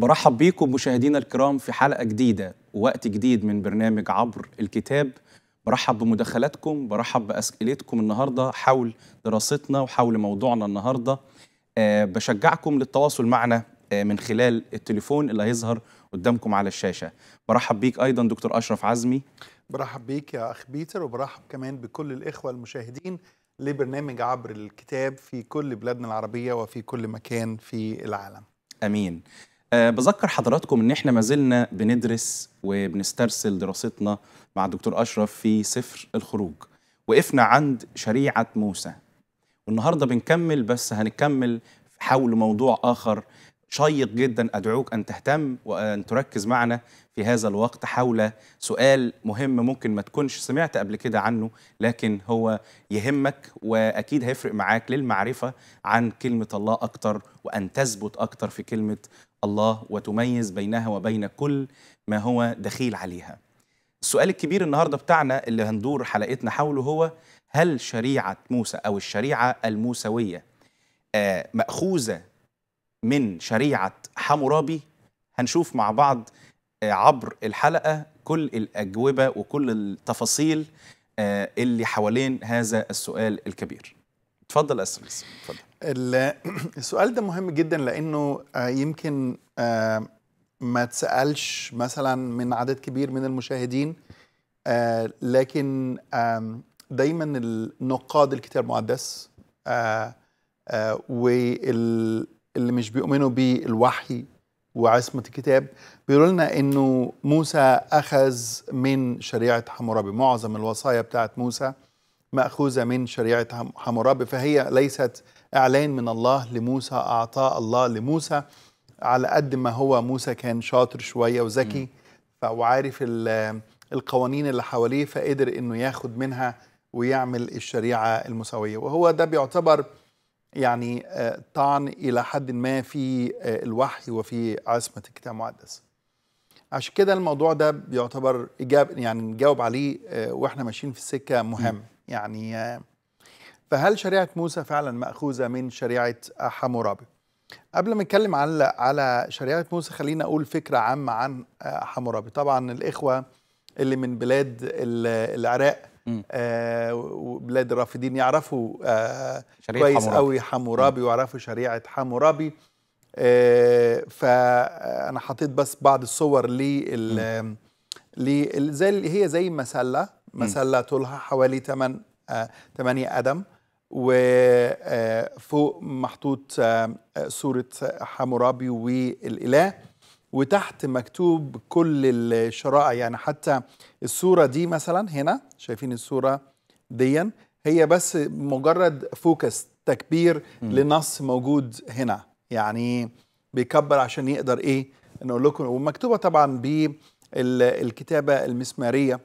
برحب بيكم مشاهدينا الكرام في حلقة جديدة ووقت جديد من برنامج عبر الكتاب برحب بمداخلاتكم برحب بأسئلتكم النهاردة حول دراستنا وحول موضوعنا النهاردة أه بشجعكم للتواصل معنا أه من خلال التليفون اللي هيظهر قدامكم على الشاشة برحب بيك أيضا دكتور أشرف عزمي برحب بيك يا أخ بيتر وبرحب كمان بكل الإخوة المشاهدين لبرنامج عبر الكتاب في كل بلادنا العربية وفي كل مكان في العالم أمين أه بذكر حضراتكم ان احنا ما زلنا بندرس وبنسترسل دراستنا مع الدكتور اشرف في سفر الخروج وقفنا عند شريعه موسى والنهارده بنكمل بس هنكمل حول موضوع اخر شيق جدا ادعوك ان تهتم وان تركز معنا في هذا الوقت حول سؤال مهم ممكن ما تكونش سمعت قبل كده عنه لكن هو يهمك واكيد هيفرق معاك للمعرفه عن كلمه الله اكتر وان تثبت اكتر في كلمه الله وتميز بينها وبين كل ما هو دخيل عليها السؤال الكبير النهاردة بتاعنا اللي هندور حلقتنا حوله هو هل شريعة موسى أو الشريعة الموسوية آه، مأخوذة من شريعة حمورابي هنشوف مع بعض آه، عبر الحلقة كل الأجوبة وكل التفاصيل آه، اللي حوالين هذا السؤال الكبير تفضل أسرس تفضل السؤال ده مهم جدا لانه آه، يمكن آه، ما تسالش مثلا من عدد كبير من المشاهدين آه، لكن دايما النقاد الكتاب المقدس واللي مش بيؤمنوا بالوحي وعصمة الكتاب بيقولوا لنا انه موسى اخذ من شريعة حمورابي معظم الوصايا بتاعت موسى مأخوذة من شريعة حمورابي فهي ليست إعلان من الله لموسى أعطاء الله لموسى على قد ما هو موسى كان شاطر شوية وذكي وعارف القوانين اللي حواليه فقدر إنه ياخد منها ويعمل الشريعة المساوية وهو ده بيعتبر يعني آه، طعن إلى حد ما في آه، الوحي وفي عصمة الكتاب المقدس عشان كده الموضوع ده بيعتبر إجاب يعني نجاوب عليه آه، وإحنا ماشيين في السكة مهم يعني فهل شريعة موسى فعلا مأخوذة من شريعة حمورابي؟ قبل ما نتكلم على على شريعة موسى خلينا أقول فكرة عامة عن حمورابي طبعا الإخوة اللي من بلاد العراق آه وبلاد الرافدين يعرفوا آه كويس قوي حمورابي ويعرفوا شريعة حمورابي آه فأنا حطيت بس بعض الصور لي زي هي زي مسلة مسلة طولها حوالي 8 8 قدم وفوق محطوط آه، صورة حمورابي والإله وتحت مكتوب كل الشرائع يعني حتى الصورة دي مثلا هنا شايفين الصورة ديا هي بس مجرد فوكس تكبير م. لنص موجود هنا يعني بيكبر عشان يقدر ايه نقول لكم ومكتوبه طبعا بالكتابه المسماريه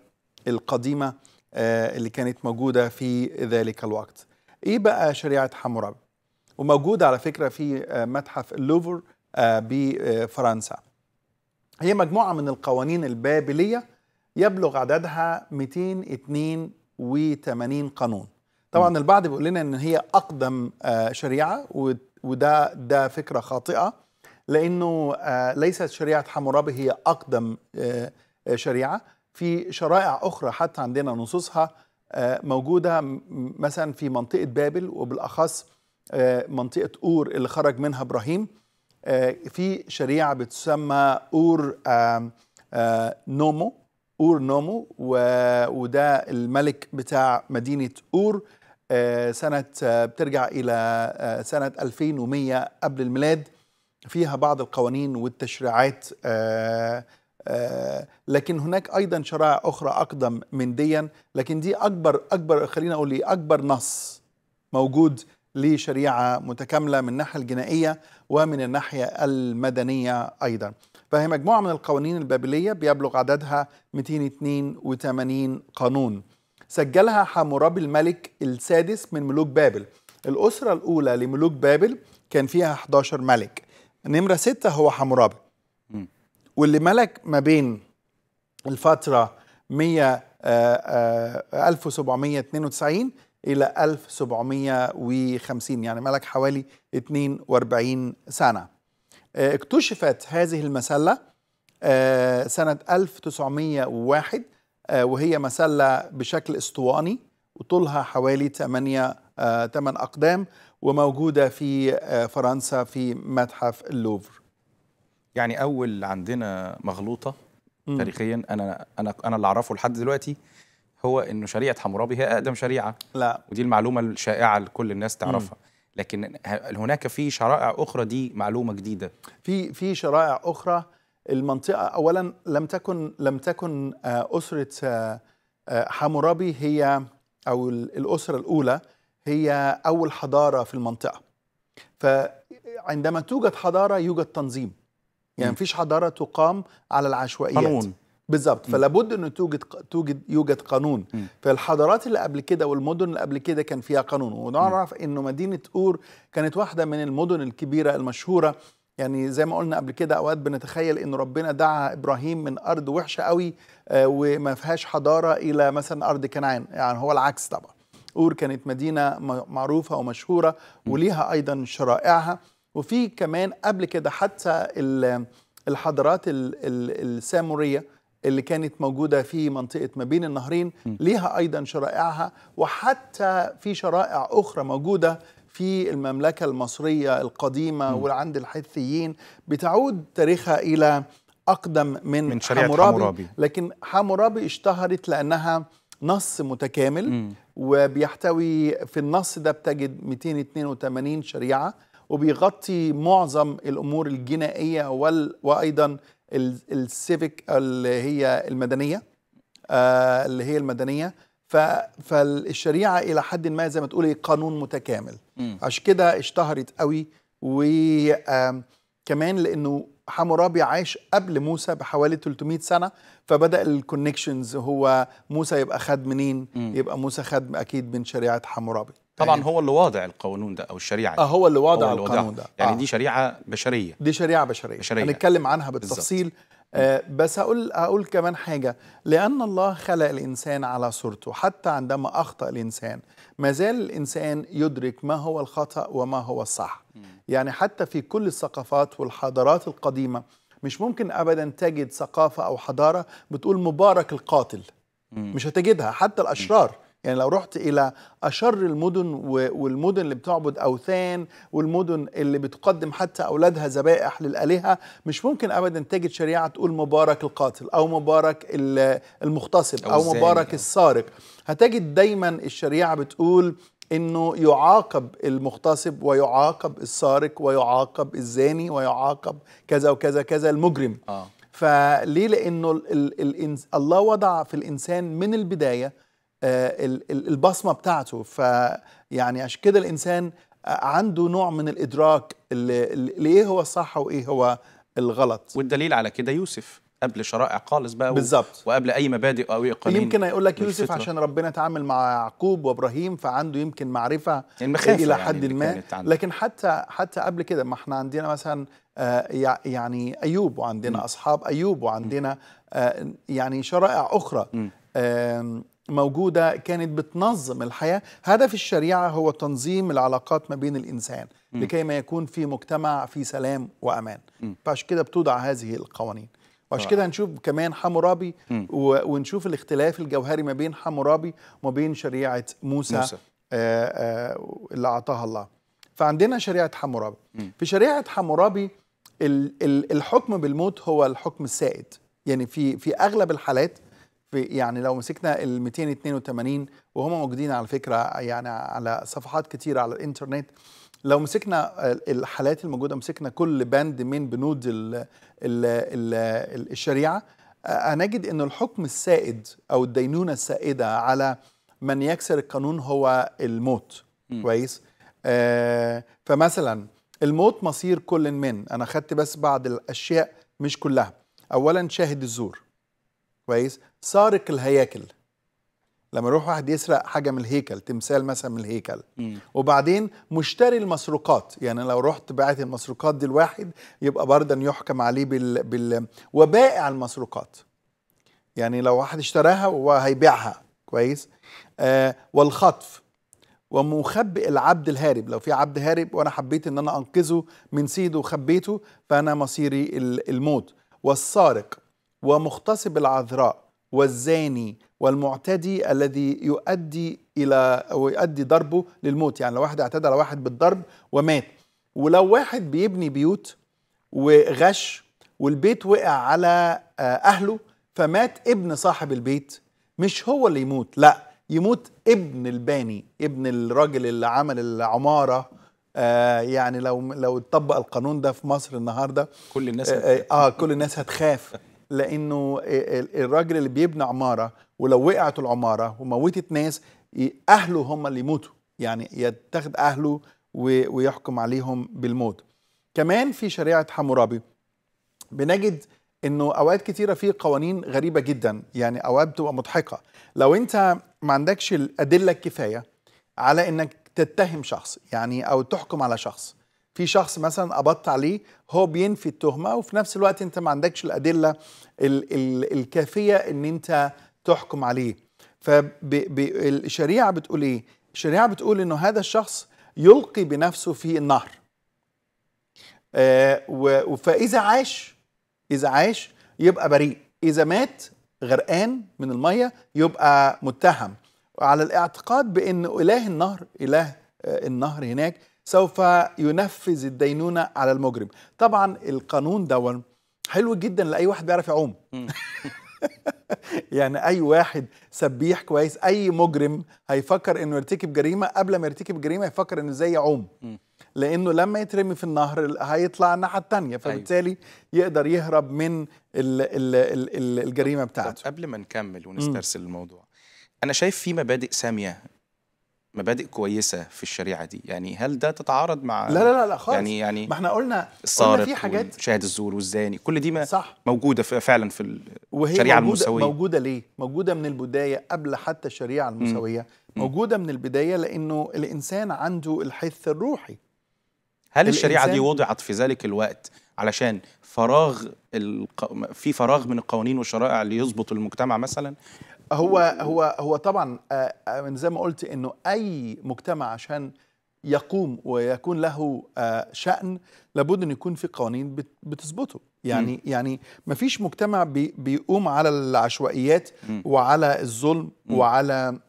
القديمه آه، اللي كانت موجوده في ذلك الوقت ايه بقى شريعه حمورابي وموجوده على فكره في آه، متحف اللوفر آه، بفرنسا هي مجموعه من القوانين البابليه يبلغ عددها 282 قانون طبعا البعض بيقول لنا ان هي اقدم آه، شريعه وده ده فكره خاطئه لانه ليست شريعه حمورابي هي اقدم شريعه في شرائع اخرى حتى عندنا نصوصها آه، موجوده مثلا في منطقه بابل وبالاخص آه، منطقه اور اللي خرج منها ابراهيم آه، في شريعه بتسمى اور نومو اور نومو وده الملك بتاع مدينه اور سنة بترجع إلى سنة 2100 قبل الميلاد فيها بعض القوانين والتشريعات آه، لكن هناك ايضا شرائع اخرى اقدم من ديا لكن دي اكبر اكبر خلينا اقول لي اكبر نص موجود لشريعه متكامله من الناحيه الجنائيه ومن الناحيه المدنيه ايضا. فهي مجموعه من القوانين البابليه بيبلغ عددها 282 قانون. سجلها حمورابي الملك السادس من ملوك بابل. الاسره الاولى لملوك بابل كان فيها 11 ملك. نمره 6 هو حمورابي. واللي ملك ما بين الفترة 100 1792 آه، آه، إلى 1750 يعني ملك حوالي 42 سنة آه، اكتشفت هذه المسلة سنة 1901 وهي مسلة بشكل اسطواني وطولها حوالي 8 8 أقدام وموجودة في فرنسا في متحف اللوفر يعني اول عندنا مغلوطه م. تاريخيا انا انا انا اللي اعرفه لحد دلوقتي هو انه شريعه حمورابي هي اقدم شريعه لا ودي المعلومه الشائعه لكل الناس تعرفها م. لكن هناك في شرائع اخرى دي معلومه جديده في في شرائع اخرى المنطقه اولا لم تكن لم تكن آه، اسره آه، آه، حمورابي هي او الاسره الاولى هي اول حضاره في المنطقه فعندما توجد حضاره يوجد تنظيم يعني مفيش حضاره تقام على العشوائيات قانون بالظبط فلا بد انه توجد توجد يوجد قانون فالحضارات اللي قبل كده والمدن اللي قبل كده كان فيها قانون ونعرف انه مدينه اور كانت واحده من المدن الكبيره المشهوره يعني زي ما قلنا قبل كده اوقات بنتخيل ان ربنا دعا ابراهيم من ارض وحشه قوي آه وما فيهاش حضاره الى مثلا ارض كنعان يعني هو العكس طبعا اور كانت مدينه معروفه ومشهوره وليها ايضا شرائعها وفي كمان قبل كده حتى الحضارات الساموريه اللي كانت موجوده في منطقه ما بين النهرين ليها ايضا شرائعها وحتى في شرائع اخرى موجوده في المملكه المصريه القديمه وعند الحثيين بتعود تاريخها الى اقدم من, من شريعة حمورابي, حمورابي لكن حمورابي اشتهرت لانها نص متكامل م. وبيحتوي في النص ده بتجد 282 شريعه وبيغطي معظم الامور الجنائيه وال وايضا السيفيك اللي هي المدنيه آه اللي هي المدنيه ف فالشريعه الى حد ما زي ما تقولي قانون متكامل م. عشان كده اشتهرت قوي وكمان لانه حمورابي عاش قبل موسى بحوالي 300 سنه فبدا الكونكشنز هو موسى يبقى خد منين م. يبقى موسى خد اكيد من شريعه حمورابي طبعا طيب. هو اللي واضع القانون ده او الشريعه آه هو اللي هو القانون ده يعني آه. دي شريعه بشريه دي شريعه بشريه, بشرية. هنتكلم عنها بالتفصيل آه بس هقول هقول كمان حاجه لان الله خلق الانسان على صورته حتى عندما اخطا الانسان ما زال الانسان يدرك ما هو الخطا وما هو الصح م. يعني حتى في كل الثقافات والحضارات القديمه مش ممكن ابدا تجد ثقافه او حضاره بتقول مبارك القاتل م. مش هتجدها حتى الاشرار م. يعني لو رحت الى اشر المدن والمدن اللي بتعبد اوثان والمدن اللي بتقدم حتى اولادها ذبائح للالهه مش ممكن ابدا تجد شريعه تقول مبارك القاتل او مبارك المغتصب او, أو مبارك أو. السارق هتجد دايما الشريعه بتقول انه يعاقب المغتصب ويعاقب السارق ويعاقب الزاني ويعاقب كذا وكذا كذا المجرم آه. فليه لانه الـ الـ الـ الله وضع في الانسان من البدايه آه، البصمه بتاعته فيعني عشان كده الانسان عنده نوع من الادراك ليه هو الصح وايه هو الغلط والدليل على كده يوسف قبل شرائع خالص بقى بالظبط وقبل اي مبادئ او قانون يمكن هيقول لك يوسف عشان ربنا اتعامل مع يعقوب وابراهيم فعنده يمكن معرفه المخافة الى يعني حد يعني ما لكن حتى حتى قبل كده ما احنا عندنا مثلا آه يعني ايوب وعندنا م. اصحاب ايوب وعندنا آه يعني شرائع اخرى آه موجودة كانت بتنظم الحياة هدف الشريعة هو تنظيم العلاقات ما بين الإنسان م. لكي ما يكون في مجتمع في سلام وأمان فعشان كده بتوضع هذه القوانين وعشان كده هنشوف كمان حمورابي ونشوف الاختلاف الجوهري ما بين حمورابي وما بين شريعة موسى, موسى. آآ آه، آآ آه، اللي أعطاها الله فعندنا شريعة حمورابي م. في شريعة حمورابي الحكم بالموت هو الحكم السائد يعني في في اغلب الحالات يعني لو مسكنا ال 282 وهم موجودين على فكره يعني على صفحات كتيره على الانترنت لو مسكنا الحالات الموجوده مسكنا كل بند من بنود الـ الـ الـ الـ الشريعه هنجد ان الحكم السائد او الدينونه السائده على من يكسر القانون هو الموت م. كويس آه فمثلا الموت مصير كل من انا خدت بس بعض الاشياء مش كلها اولا شاهد الزور كويس سارق الهياكل لما يروح واحد يسرق حاجه من الهيكل تمثال مثلا من الهيكل م. وبعدين مشتري المسروقات يعني لو رحت بعت المسروقات دي لواحد يبقى بردا يحكم عليه بال, بال... وبائع المسروقات يعني لو واحد اشتراها وهيبيعها كويس آه والخطف ومخبئ العبد الهارب لو في عبد هارب وانا حبيت ان انا انقذه من سيده وخبيته فانا مصيري الموت والسارق ومغتصب العذراء والزاني والمعتدي الذي يؤدي الى او يؤدي ضربه للموت يعني لو واحد اعتدى على واحد بالضرب ومات ولو واحد بيبني بيوت وغش والبيت وقع على آه، اهله فمات ابن صاحب البيت مش هو اللي يموت لا يموت ابن الباني ابن الراجل اللي عمل العماره آه يعني لو لو اتطبق القانون ده في مصر النهارده كل الناس آه، هتخاف. آه, اه كل الناس هتخاف لانه الراجل اللي بيبني عماره ولو وقعت العماره وموتت ناس اهله هم اللي يموتوا يعني يتخذ اهله ويحكم عليهم بالموت كمان في شريعه حمورابي بنجد انه اوقات كتيره في قوانين غريبه جدا يعني اوقات بتبقى مضحكه لو انت ما عندكش الادله الكفايه على انك تتهم شخص يعني او تحكم على شخص في شخص مثلا قبضت عليه هو بينفي التهمه وفي نفس الوقت انت ما عندكش الادله ال ال الكافيه ان انت تحكم عليه فالشريعه بتقول ايه الشريعه بتقول انه هذا الشخص يلقي بنفسه في النهر آه فاذا عاش اذا عاش يبقى بريء اذا مات غرقان من الميه يبقى متهم على الاعتقاد بان اله النهر اله آه، النهر هناك سوف ينفذ الدينونه على المجرم طبعا القانون دون حلو جدا لاي واحد بيعرف يعوم يعني اي واحد سبيح كويس اي مجرم هيفكر انه يرتكب جريمه قبل ما يرتكب جريمه يفكر انه ازاي يعوم لانه لما يترمي في النهر هيطلع الناحيه التانية أيوه. فبالتالي يقدر يهرب من الـ الـ الـ الجريمه بتاعته قبل ما نكمل ونسترسل الموضوع انا شايف في مبادئ ساميه مبادئ كويسه في الشريعه دي يعني هل ده تتعارض مع لا لا لا خالص يعني يعني ما احنا قلنا قلنا في حاجات شاهد الزور والزاني كل دي ما صح موجوده فعلا في الشريعه موجودة المساويه موجوده ليه موجوده من البدايه قبل حتى الشريعه المساويه م. موجوده من البدايه لانه الانسان عنده الحث الروحي هل الشريعه دي وضعت في ذلك الوقت علشان فراغ الق... في فراغ من القوانين والشرائع اللي يظبط المجتمع مثلا هو هو هو طبعا من آه، آه، زي ما قلت انه اي مجتمع عشان يقوم ويكون له آه، شأن لابد ان يكون في قوانين بتثبته يعني م. يعني ما فيش مجتمع بي بيقوم على العشوائيات م. وعلى الظلم م. وعلى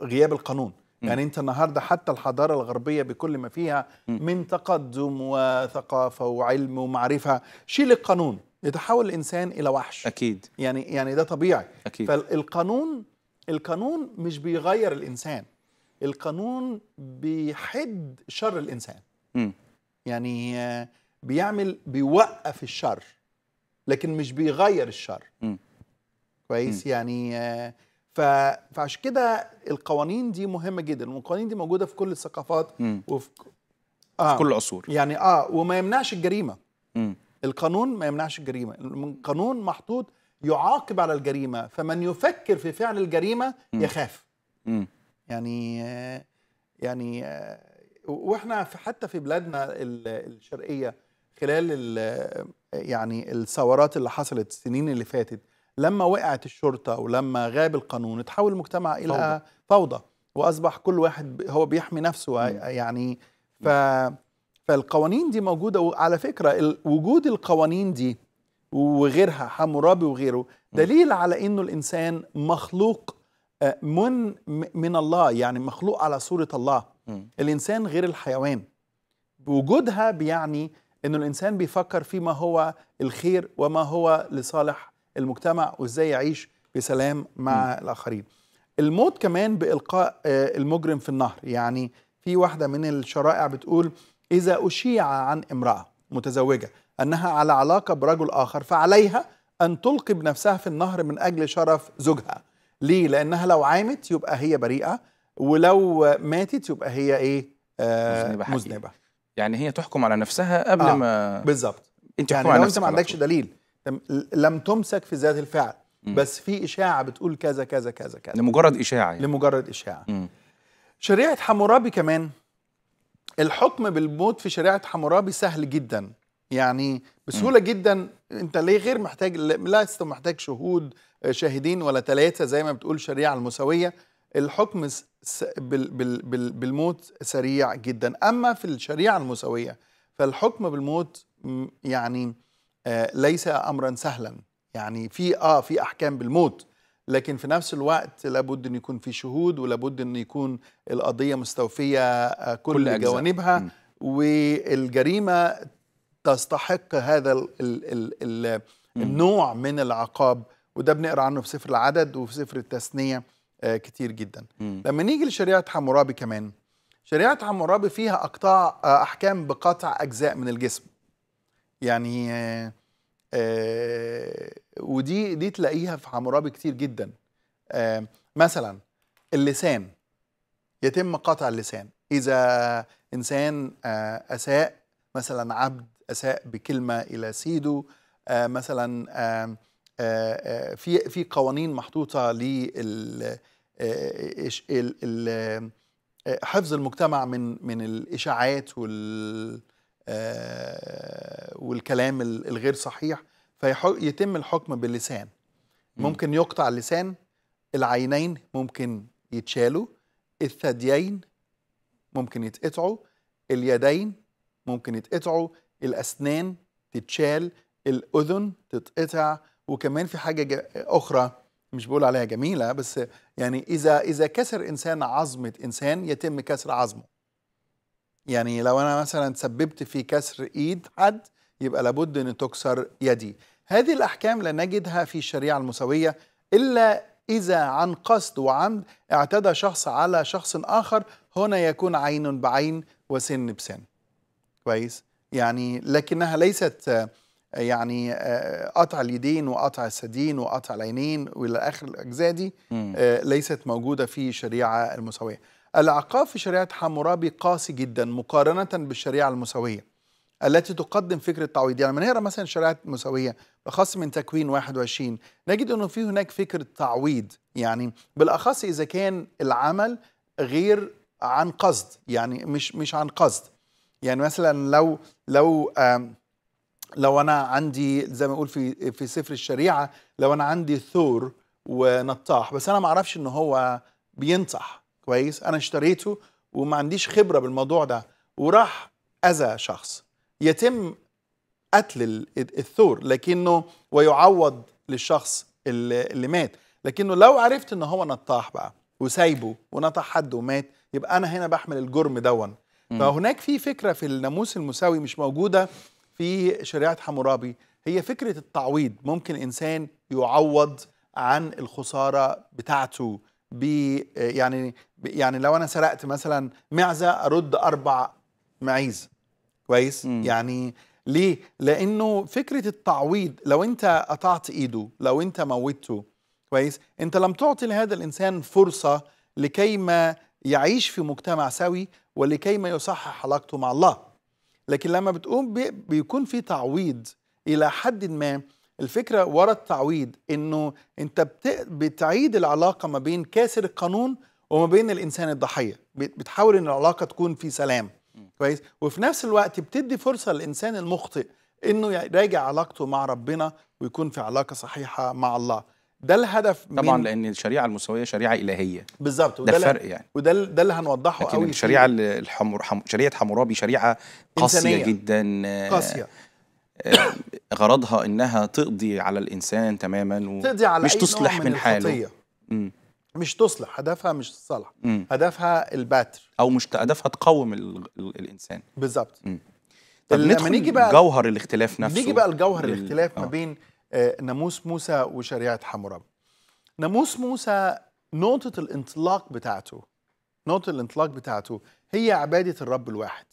غياب القانون يعني انت النهارده حتى الحضاره الغربيه بكل ما فيها من تقدم وثقافه وعلم ومعرفه شيل القانون يتحول الانسان الى وحش اكيد يعني يعني ده طبيعي اكيد فالقانون القانون مش بيغير الانسان القانون بيحد شر الانسان م. يعني آه، بيعمل بيوقف الشر لكن مش بيغير الشر م. كويس م. يعني آه، ف... فعشان كده القوانين دي مهمه جدا والقوانين دي موجوده في كل الثقافات م. وفي آه. في كل العصور يعني اه وما يمنعش الجريمه م. القانون ما يمنعش الجريمه القانون محطوط يعاقب على الجريمه فمن يفكر في فعل الجريمه يخاف يعني يعني واحنا في حتى في بلادنا الشرقيه خلال يعني الثورات اللي حصلت السنين اللي فاتت لما وقعت الشرطه ولما غاب القانون اتحول المجتمع الى فوضى, فوضى. واصبح كل واحد هو بيحمي نفسه يعني ف فالقوانين دي موجوده وعلى فكره وجود القوانين دي وغيرها حمورابي وغيره دليل على انه الانسان مخلوق آه، من من الله يعني مخلوق على صوره الله الانسان غير الحيوان وجودها بيعني انه الانسان بيفكر فيما هو الخير وما هو لصالح المجتمع وازاي يعيش بسلام مع م. الاخرين الموت كمان بالقاء آه، المجرم في النهر يعني في واحده من الشرائع بتقول إذا أشيع عن امرأة متزوجة أنها على علاقة برجل آخر فعليها أن تلقي بنفسها في النهر من أجل شرف زوجها ليه؟ لأنها لو عامت يبقى هي بريئة ولو ماتت يبقى هي إيه؟ آه مذنبة, حقيقة. مذنبة يعني هي تحكم على نفسها قبل آه ما بالظبط انت يعني لو انت ما عندكش دليل لم تمسك في ذات الفعل مم. بس في اشاعه بتقول كذا كذا كذا كذا لمجرد اشاعه يعني. لمجرد اشاعه مم. شريعه حمورابي كمان الحكم بالموت في شريعه حمورابي سهل جدا يعني بسهوله م. جدا انت ليه غير محتاج لست محتاج شهود آه، شاهدين ولا ثلاثه زي ما بتقول الشريعه المساويه الحكم س... بال... بال... بال... بالموت سريع جدا اما في الشريعه المساويه فالحكم بالموت يعني آه ليس امرا سهلا يعني في اه في احكام بالموت لكن في نفس الوقت لابد ان يكون في شهود ولابد ان يكون القضيه مستوفيه آه، كل, كل جوانبها م. والجريمه تستحق هذا الـ الـ الـ النوع من العقاب وده بنقرا عنه في سفر العدد وفي سفر التثنيه آه، كتير جدا م. لما نيجي لشريعه حمورابي كمان شريعه حمورابي فيها اقطاع آه، احكام بقطع اجزاء من الجسم يعني آه ودي دي تلاقيها في حمورابي كتير جدا مثلا اللسان يتم قطع اللسان اذا انسان آه، اساء مثلا عبد اساء بكلمه الى سيده آه، مثلا آه، في في قوانين محطوطه لل حفظ المجتمع من من الاشاعات وال والكلام الغير صحيح فيتم الحكم باللسان ممكن يقطع اللسان العينين ممكن يتشالوا الثديين ممكن يتقطعوا اليدين ممكن يتقطعوا الأسنان تتشال الأذن تتقطع وكمان في حاجة أخرى مش بقول عليها جميلة بس يعني إذا إذا كسر إنسان عظمة إنسان يتم كسر عظمه يعني لو أنا مثلا سببت في كسر إيد حد يبقى لابد أن تكسر يدي هذه الأحكام لا نجدها في الشريعة المساوية إلا إذا عن قصد وعمد اعتدى شخص على شخص آخر هنا يكون عين بعين وسن بسن كويس يعني لكنها ليست يعني قطع اليدين وقطع السدين وقطع العينين والى اخر الاجزاء دي آه، ليست موجوده في الشريعه المساويه. العقاب في شريعه حمورابي قاسي جدا مقارنه بالشريعه المساويه. التي تقدم فكره تعويض يعني لما نقرا مثلا شريعه المساويه بالاخص من تكوين 21 نجد انه في هناك فكره تعويض يعني بالاخص اذا كان العمل غير عن قصد يعني مش مش عن قصد يعني مثلا لو لو لو انا عندي زي ما اقول في في سفر الشريعه لو انا عندي ثور ونطاح بس انا ما اعرفش ان هو بينطح كويس انا اشتريته وما عنديش خبره بالموضوع ده وراح اذى شخص يتم قتل الثور لكنه ويعوض للشخص اللي مات لكنه لو عرفت ان هو نطاح بقى وسايبه ونطح حد ومات يبقى انا هنا بحمل الجرم دون فهناك في فكره في الناموس المساوي مش موجوده في شريعه حمورابي هي فكره التعويض ممكن انسان يعوض عن الخساره بتاعته بي يعني يعني لو انا سرقت مثلا معزه ارد اربع معيز كويس مم. يعني ليه لانه فكره التعويض لو انت قطعت ايده لو انت موتته كويس انت لم تعطي لهذا الانسان فرصه لكي ما يعيش في مجتمع سوي ولكي ما يصحح علاقته مع الله لكن لما بتقوم بي بيكون في تعويض الى حد ما الفكره ورا التعويض انه انت بت... بتعيد العلاقه ما بين كاسر القانون وما بين الانسان الضحيه بتحاول ان العلاقه تكون في سلام كويس وفي نفس الوقت بتدي فرصه للانسان المخطئ انه يراجع علاقته مع ربنا ويكون في علاقه صحيحه مع الله ده الهدف طبعا من لان الشريعه المساويه شريعه الهيه بالظبط وده الفرق يعني وده ده اللي هنوضحه لكن قوي الشريعه الحمر حم... شريعه حمورابي شريعه قاسيه جدا آه، قاسيه آه، غرضها انها تقضي على الانسان تماما و... تقضي على مش تصلح من, من حاله مش تصلح هدفها مش الصلاح هدفها البتر او مش هدفها تقوم الـ الـ الانسان بالظبط طب لما نيجي بقى جوهر الاختلاف نفسه نيجي بقى لجوهر الاختلاف ما آه. بين آه، ناموس موسى وشريعه حمورابي ناموس موسى نقطه الانطلاق بتاعته نقطه الانطلاق بتاعته هي عباده الرب الواحد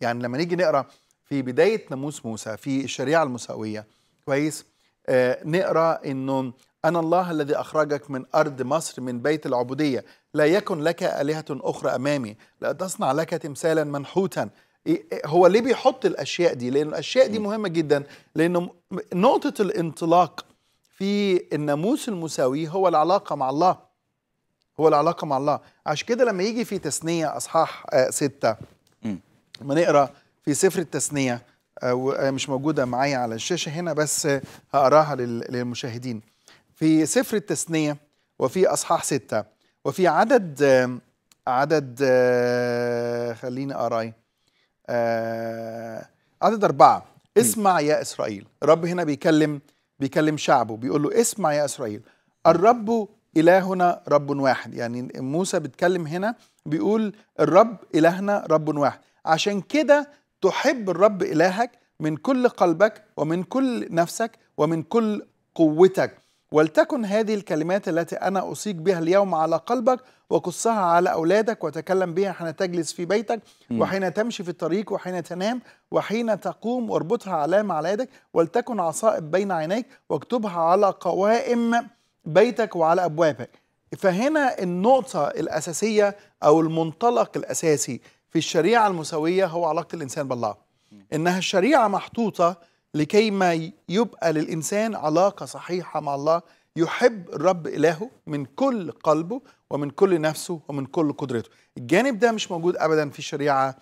يعني لما نيجي نقرا في بدايه ناموس موسى في الشريعه الموسويه كويس آه نقرا انه أنا الله الذي أخرجك من أرض مصر من بيت العبودية لا يكن لك آلهة أخرى أمامي لا تصنع لك تمثالا منحوتا إيه، إيه، هو ليه بيحط الأشياء دي لأن الأشياء دي مهمة جدا لأن نقطة الانطلاق في الناموس المساوي هو العلاقة مع الله هو العلاقة مع الله عشان كده لما يجي في تثنية أصحاح آه، ستة ما نقرأ في سفر التثنية آه، آه، مش موجودة معايا على الشاشة هنا بس هقراها للمشاهدين في سفر التثنية وفي أصحاح ستة وفي عدد عدد خليني أراي آه، عدد أربعة اسمع يا إسرائيل الرب هنا بيكلم بيكلم شعبه بيقول له اسمع يا إسرائيل الرب إلهنا رب واحد يعني موسى بيتكلم هنا بيقول الرب إلهنا رب واحد عشان كده تحب الرب إلهك من كل قلبك ومن كل نفسك ومن كل قوتك ولتكن هذه الكلمات التي أنا أصيق بها اليوم على قلبك وقصها على أولادك وتكلم بها حين تجلس في بيتك وحين تمشي في الطريق وحين تنام وحين تقوم واربطها علامة على يدك ولتكن عصائب بين عينيك واكتبها على قوائم بيتك وعلى أبوابك فهنا النقطة الأساسية أو المنطلق الأساسي في الشريعة المساوية هو علاقة الإنسان بالله إنها الشريعة محطوطة لكي ما يبقى للإنسان علاقة صحيحة مع الله يحب الرب إلهه من كل قلبه ومن كل نفسه ومن كل قدرته الجانب ده مش موجود أبدا في شريعة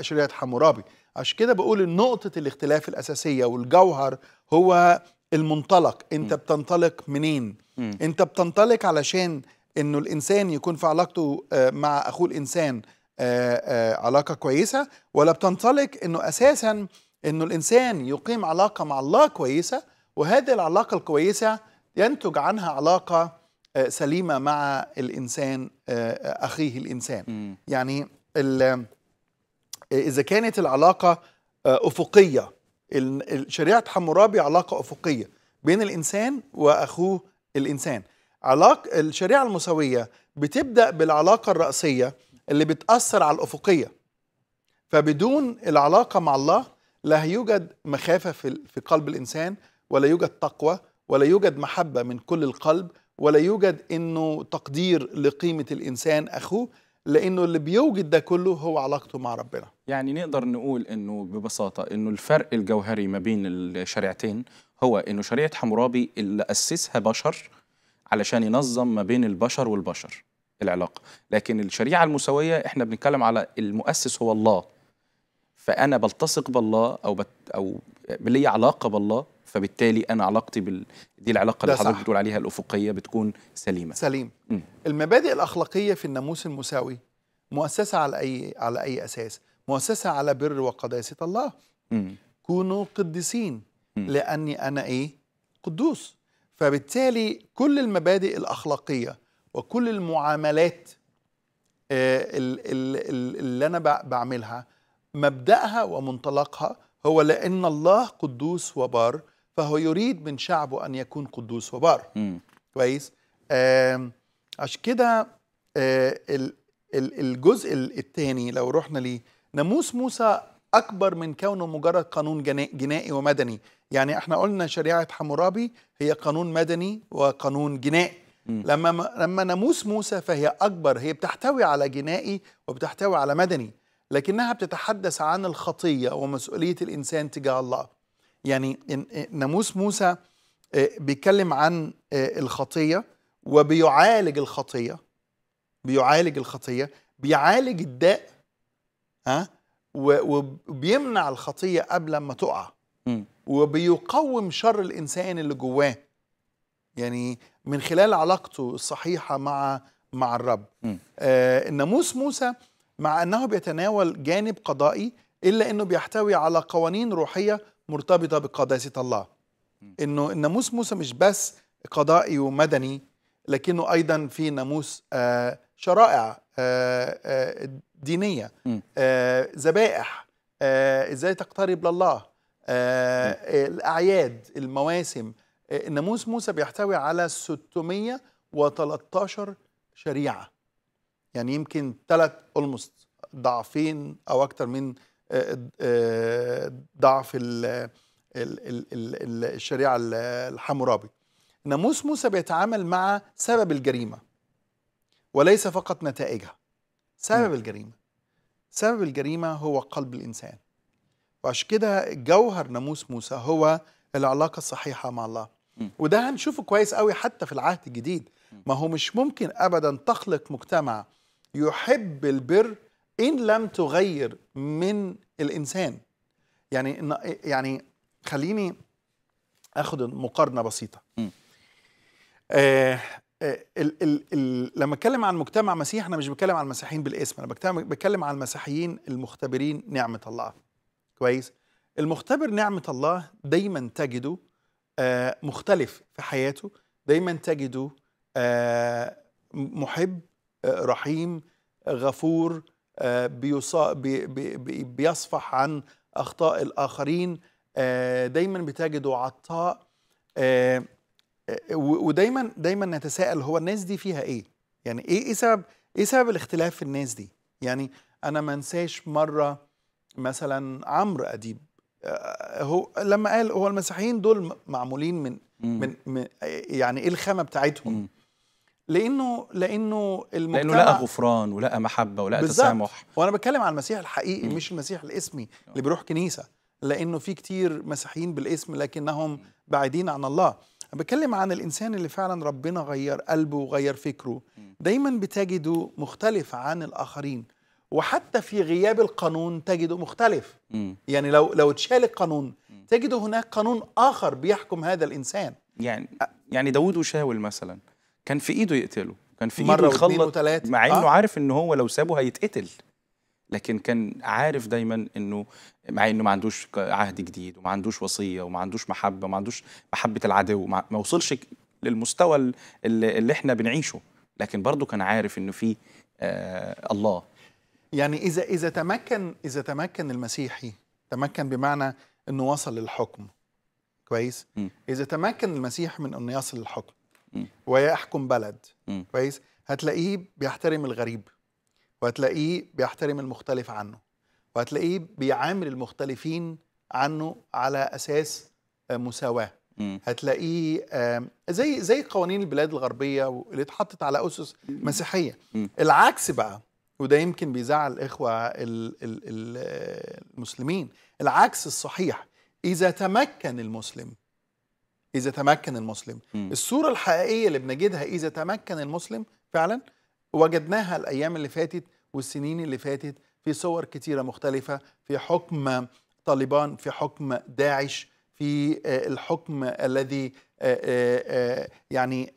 شريعة حمورابي عشان كده بقول إن نقطة الاختلاف الأساسية والجوهر هو المنطلق انت م. بتنطلق منين م. انت بتنطلق علشان انه الانسان يكون في علاقته آه، مع اخوه الانسان آه، آه، علاقه كويسه ولا بتنطلق انه اساسا انه الانسان يقيم علاقه مع الله كويسه وهذه العلاقه الكويسه ينتج عنها علاقه آه، سليمه مع الانسان آه، آه، اخيه الانسان م. يعني اذا كانت العلاقه افقيه شريعه حمورابي علاقه افقيه بين الانسان واخوه الانسان علاقه الشريعه المساويه بتبدا بالعلاقه الراسيه اللي بتاثر على الافقيه فبدون العلاقه مع الله لا يوجد مخافة في قلب الإنسان ولا يوجد تقوى ولا يوجد محبة من كل القلب ولا يوجد أنه تقدير لقيمة الإنسان أخوه لأنه اللي بيوجد ده كله هو علاقته مع ربنا يعني نقدر نقول أنه ببساطة أنه الفرق الجوهري ما بين الشريعتين هو أنه شريعة حمورابي اللي أسسها بشر علشان ينظم ما بين البشر والبشر العلاقة لكن الشريعة المساوية احنا بنتكلم على المؤسس هو الله فانا بلتصق بالله او بت او لي علاقه بالله فبالتالي انا علاقتي بال دي العلاقه اللي حضرتك بتقول عليها الافقيه بتكون سليمه سليم م. المبادئ الاخلاقيه في الناموس المساوي مؤسسه على اي على اي اساس مؤسسه على بر وقداسه الله م. كونوا قديسين لاني انا ايه قدوس فبالتالي كل المبادئ الاخلاقيه وكل المعاملات آه، اللي انا بعملها مبدأها ومنطلقها هو لأن الله قدوس وبار فهو يريد من شعبه أن يكون قدوس وبار كويس عشان كده الجزء الثاني لو رحنا ليه ناموس موسى أكبر من كونه مجرد قانون جنائي ومدني يعني احنا قلنا شريعة حمورابي هي قانون مدني وقانون جنائي لما لما ناموس موسى فهي أكبر هي بتحتوي على جنائي وبتحتوي على مدني لكنها بتتحدث عن الخطية ومسؤولية الإنسان تجاه الله يعني ناموس موسى آه، بيتكلم عن آه، الخطية وبيعالج الخطية بيعالج الخطية بيعالج الداء ها وبيمنع الخطية قبل ما تقع وبيقوم شر الإنسان اللي جواه يعني من خلال علاقته الصحيحة مع مع الرب آه ناموس موسى مع أنه بيتناول جانب قضائي إلا أنه بيحتوي على قوانين روحية مرتبطة بقداسة الله أنه الناموس موسى مش بس قضائي ومدني لكنه أيضا في ناموس آه شرائع آه آه دينية آه، ذبائح آه، إزاي تقترب لله آه، الأعياد المواسم ناموس موسى بيحتوي على 613 شريعه يعني يمكن ثلاث اولموست ضعفين او اكثر من آه، آه، ضعف الشريعه الحمورابي ناموس موسى بيتعامل مع سبب الجريمه وليس فقط نتائجها سبب م. الجريمه سبب الجريمه هو قلب الانسان وعشان كده جوهر ناموس موسى هو العلاقه الصحيحه مع الله وده هنشوفه كويس قوي حتى في العهد الجديد ما هو مش ممكن ابدا تخلق مجتمع يحب البر ان لم تغير من الانسان يعني يعني خليني اخد مقارنه بسيطه آه،, آه ال ال ال لما اتكلم عن مجتمع مسيحي انا مش بتكلم عن المسيحيين بالاسم انا بتكلم عن المسيحيين المختبرين نعمه الله كويس المختبر نعمه الله دايما تجده آه مختلف في حياته دايما تجده آه، محب رحيم غفور آه، بيصفح عن اخطاء الاخرين آه، دايما بتجده عطاء آه، ودايما دايما نتساءل هو الناس دي فيها ايه يعني ايه ايه سبب ايه سبب الاختلاف في الناس دي يعني انا ما انساش مره مثلا عمرو اديب هو لما قال هو المسيحيين دول معمولين من من يعني ايه الخامه بتاعتهم لانه لانه المجتمع لانه لقى غفران ولقى محبه ولقى تسامح وانا بتكلم عن المسيح الحقيقي م. مش المسيح الاسمي آه. اللي بيروح كنيسه لانه في كتير مسيحيين بالاسم لكنهم بعيدين عن الله بتكلم عن الانسان اللي فعلا ربنا غير قلبه وغير فكره دايما بتجده مختلف عن الاخرين وحتى في غياب القانون تجده مختلف م. يعني لو لو اتشال القانون تجده هناك قانون اخر بيحكم هذا الانسان يعني يعني داوود وشاول مثلا كان في ايده يقتله كان في مرة ايده يخلط مع انه آه. عارف ان هو لو سابه هيتقتل لكن كان عارف دايما انه مع انه ما عندوش عهد جديد وما عندوش وصيه وما عندوش محبه وما عندوش محبه العدو ما وصلش للمستوى اللي, اللي احنا بنعيشه لكن برضه كان عارف انه في آه الله يعني اذا اذا تمكن اذا تمكن المسيحي تمكن بمعنى انه وصل للحكم كويس م. اذا تمكن المسيح من انه يصل للحكم ويحكم بلد كويس هتلاقيه بيحترم الغريب وهتلاقيه بيحترم المختلف عنه وهتلاقيه بيعامل المختلفين عنه على اساس آه، مساواه هتلاقيه زي زي قوانين البلاد الغربيه اللي اتحطت على اسس مسيحيه العكس بقى وده يمكن بيزعل الاخوه المسلمين العكس الصحيح اذا تمكن المسلم إذا تمكن المسلم م. الصورة الحقيقية اللي بنجدها إذا تمكن المسلم فعلا وجدناها الأيام اللي فاتت والسنين اللي فاتت في صور كتيرة مختلفة في حكم طالبان في حكم داعش في آه، الحكم الذي آه، آه، يعني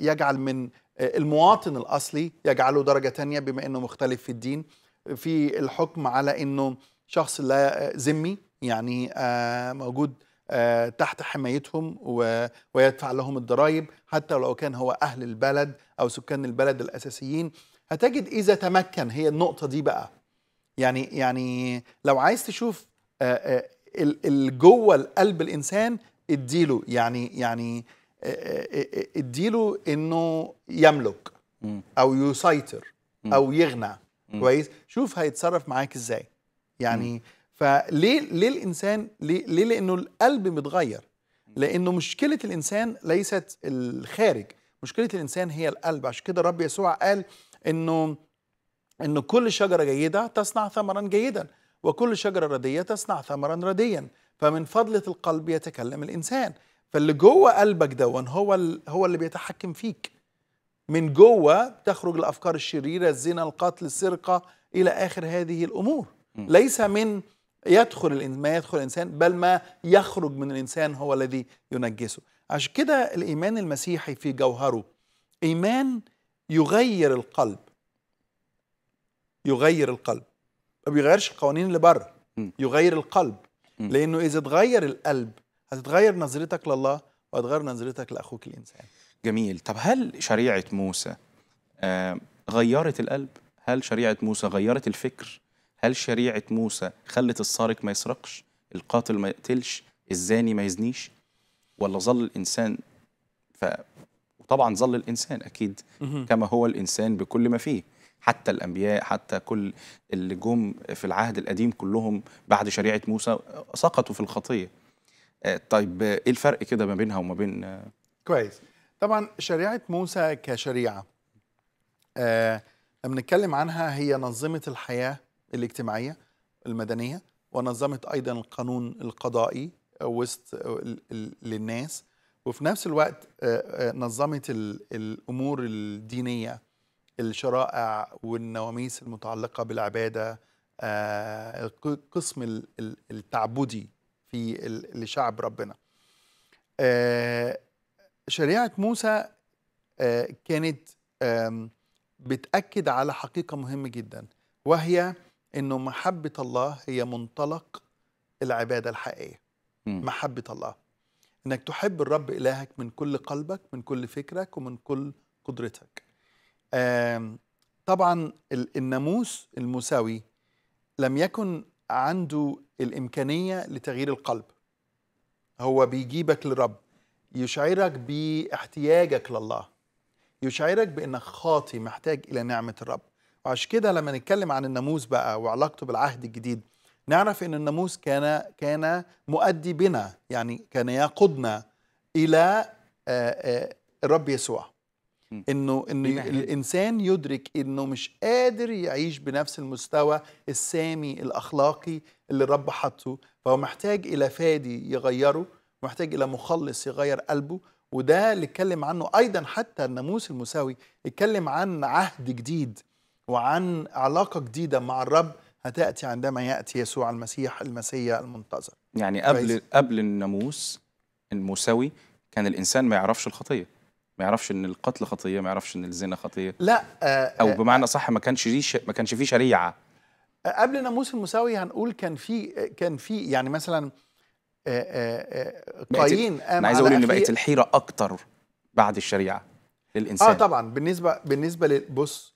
يجعل من المواطن الأصلي يجعله درجة تانية بما أنه مختلف في الدين في الحكم على أنه شخص لا ذمي يعني موجود آه، تحت حمايتهم ويدفع لهم الضرائب حتى لو كان هو أهل البلد أو سكان البلد الأساسيين هتجد إذا تمكن هي النقطة دي بقى يعني يعني لو عايز تشوف آه، آه، جوه القلب الإنسان اديله يعني يعني اديله إنه يملك أو يسيطر أو يغنى كويس شوف هيتصرف معاك إزاي يعني فليه ليه الانسان ليه, ليه لانه القلب متغير لانه مشكله الانسان ليست الخارج مشكله الانسان هي القلب عشان كده الرب يسوع قال انه انه كل شجره جيده تصنع ثمرا جيدا وكل شجره رديه تصنع ثمرا رديا فمن فضله القلب يتكلم الانسان فاللي جوه قلبك دون هو هو اللي بيتحكم فيك من جوه تخرج الافكار الشريره الزنا القتل السرقه الى اخر هذه الامور ليس من يدخل ما يدخل الإنسان بل ما يخرج من الإنسان هو الذي ينجسه عشان كده الإيمان المسيحي في جوهره إيمان يغير القلب يغير القلب ما بيغيرش القوانين اللي بره يغير القلب لأنه إذا اتغير القلب هتتغير نظرتك لله وهتغير نظرتك لأخوك الإنسان جميل طب هل شريعة موسى آه غيرت القلب؟ هل شريعة موسى غيرت الفكر؟ هل شريعة موسى خلت السارق ما يسرقش القاتل ما يقتلش الزاني ما يزنيش ولا ظل الإنسان ف... وطبعا ظل الإنسان أكيد كما هو الإنسان بكل ما فيه حتى الأنبياء حتى كل اللي جم في العهد القديم كلهم بعد شريعة موسى سقطوا في الخطية آه، طيب إيه الفرق كده ما بينها وما بين آه، كويس طبعا شريعة موسى كشريعة آه لما نتكلم عنها هي نظمت الحياة الاجتماعيه المدنيه ونظمت ايضا القانون القضائي وسط للناس وفي نفس الوقت آه، آه، نظمت الامور الدينيه الشرائع والنواميس المتعلقه بالعباده آه، القسم التعبدي في لشعب ربنا شريعه موسى كانت بتاكد على حقيقه مهمه جدا وهي انه محبه الله هي منطلق العباده الحقيقيه م. محبه الله انك تحب الرب الهك من كل قلبك من كل فكرك ومن كل قدرتك طبعا الناموس المساوي لم يكن عنده الامكانيه لتغيير القلب هو بيجيبك للرب يشعرك باحتياجك لله يشعرك بانك خاطي محتاج الى نعمه الرب وعشان كده لما نتكلم عن الناموس بقى وعلاقته بالعهد الجديد نعرف ان الناموس كان كان مؤدي بنا يعني كان يقودنا الى آه، آه، الرب يسوع انه ان الانسان يدرك انه مش قادر يعيش بنفس المستوى السامي الاخلاقي اللي الرب حاطه فهو محتاج الى فادي يغيره محتاج الى مخلص يغير قلبه وده اللي اتكلم عنه ايضا حتى الناموس المساوي اتكلم عن عهد جديد وعن علاقة جديدة مع الرب هتأتي عندما يأتي يسوع المسيح المسيا المنتظر يعني قبل قبل الناموس الموسوي كان الإنسان ما يعرفش الخطية ما يعرفش ان القتل خطيه ما يعرفش ان الزنا خطيه لا آه او آه، بمعنى صح ما كانش دي ما كانش فيه شريعه آه، قبل ناموس المساوي هنقول كان في كان في يعني مثلا آه، قايين انا عايز اقول ان بقت الحيره اكتر بعد الشريعه للانسان اه طبعا بالنسبه بالنسبه بص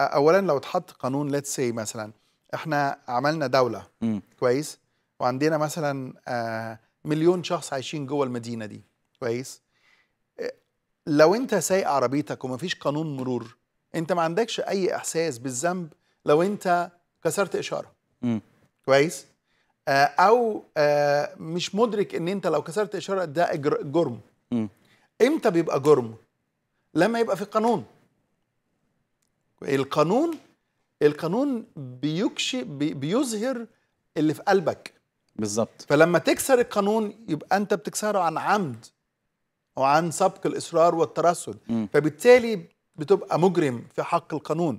اولا لو اتحط قانون ليتس سي مثلا احنا عملنا دوله م. كويس وعندنا مثلا آه، مليون شخص عايشين جوه المدينه دي كويس لو انت سايق عربيتك ومفيش قانون مرور انت ما عندكش اي احساس بالذنب لو انت كسرت اشاره م. كويس او آه، مش مدرك ان انت لو كسرت اشاره ده جرم م. امتى بيبقى جرم لما يبقى في قانون القانون القانون بيكشي بيظهر اللي في قلبك بالظبط فلما تكسر القانون يبقى انت بتكسره عن عمد وعن سبق الاصرار والترصد م. فبالتالي بتبقى مجرم في حق القانون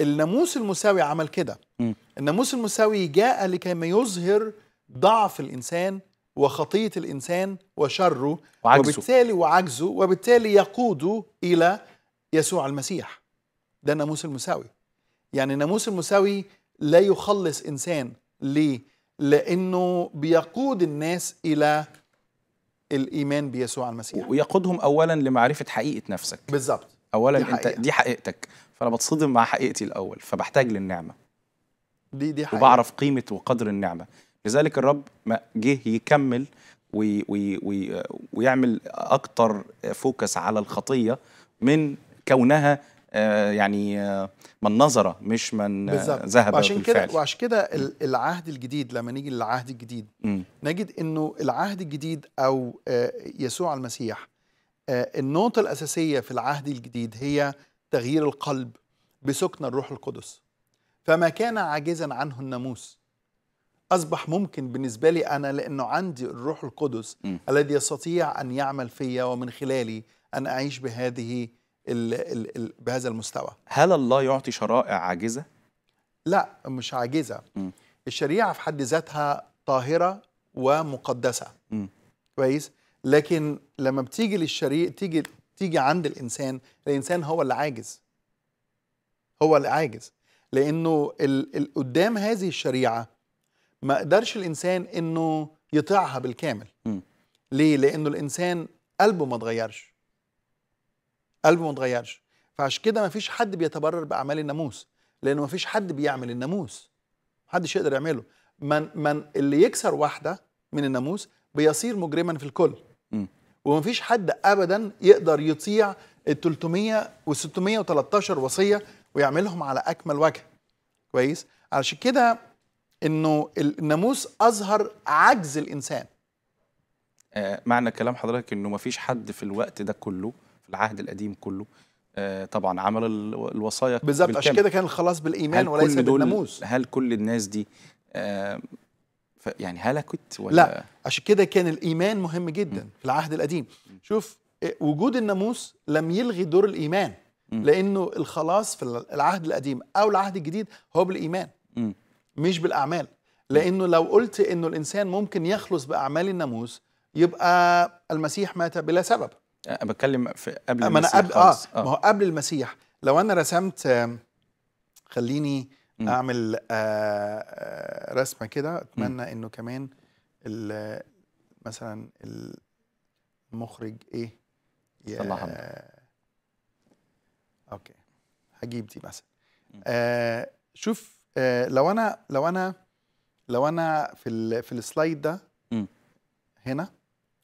الناموس المساوي عمل كده الناموس المساوي جاء لكي يظهر ضعف الانسان وخطيه الانسان وشره وعجزه. وبالتالي وعجزه وبالتالي يقوده الى يسوع المسيح ده الناموس المساوي يعني الناموس المساوي لا يخلص انسان ليه لانه بيقود الناس الى الايمان بيسوع المسيح ويقودهم اولا لمعرفه حقيقه نفسك بالظبط اولا دي انت دي حقيقتك فانا بتصدم مع حقيقتي الاول فبحتاج للنعمه دي دي حقيقة. وبعرف قيمه وقدر النعمه لذلك الرب جه يكمل وي وي وي ويعمل اكتر فوكس على الخطيه من كونها آه، يعني آه، من نظر مش من آه، بالزبط. ذهب وعشان بالفعل. كده وعشان كده العهد الجديد لما نيجي للعهد الجديد م. نجد انه العهد الجديد او يسوع المسيح النقطة الأساسية في العهد الجديد هي تغيير القلب بسكن الروح القدس فما كان عاجزا عنه الناموس أصبح ممكن بالنسبة لي أنا لأنه عندي الروح القدس م. الذي يستطيع أن يعمل فيا ومن خلالي أن أعيش بهذه الـ الـ الـ بهذا المستوى هل الله يعطي شرائع عاجزة؟ لا مش عاجزة م. الشريعة في حد ذاتها طاهرة ومقدسة كويس لكن لما بتيجي للشريعة تيجي تيجي عند الإنسان الإنسان هو اللي عاجز هو اللي عاجز لأنه قدام هذه الشريعة ما قدرش الإنسان إنه يطيعها بالكامل م. ليه؟ لأنه الإنسان قلبه ما اتغيرش قلبه ما اتغيرش فعشان كده ما فيش حد بيتبرر باعمال الناموس لانه ما فيش حد بيعمل الناموس محدش يقدر يعمله من من اللي يكسر واحده من الناموس بيصير مجرما في الكل وما ومفيش حد ابدا يقدر يطيع ال 300 و 613 وصيه ويعملهم على اكمل وجه كويس علشان كده انه الناموس اظهر عجز الانسان آه معنى كلام حضرتك انه مفيش حد في الوقت ده كله العهد القديم كله آه، طبعا عمل الوصايا بالظبط عشان كده كان الخلاص بالايمان وليس بالناموس هل كل الناس دي آه، يعني هلكت ولا لا عشان كده كان الايمان مهم جدا م. في العهد القديم م. شوف آه، وجود الناموس لم يلغي دور الايمان م. لانه الخلاص في العهد القديم او العهد الجديد هو بالايمان م. مش بالاعمال لانه لو قلت انه الانسان ممكن يخلص باعمال الناموس يبقى المسيح مات بلا سبب انا بتكلم في قبل المسيح أنا قبل آه, اه ما هو قبل المسيح لو انا رسمت خليني م. اعمل آه،, آه رسمه كده اتمنى م. انه كمان مثلا المخرج ايه يا اوكي هجيب دي مثلا آه شوف آه لو انا لو انا لو انا في في السلايد ده م. هنا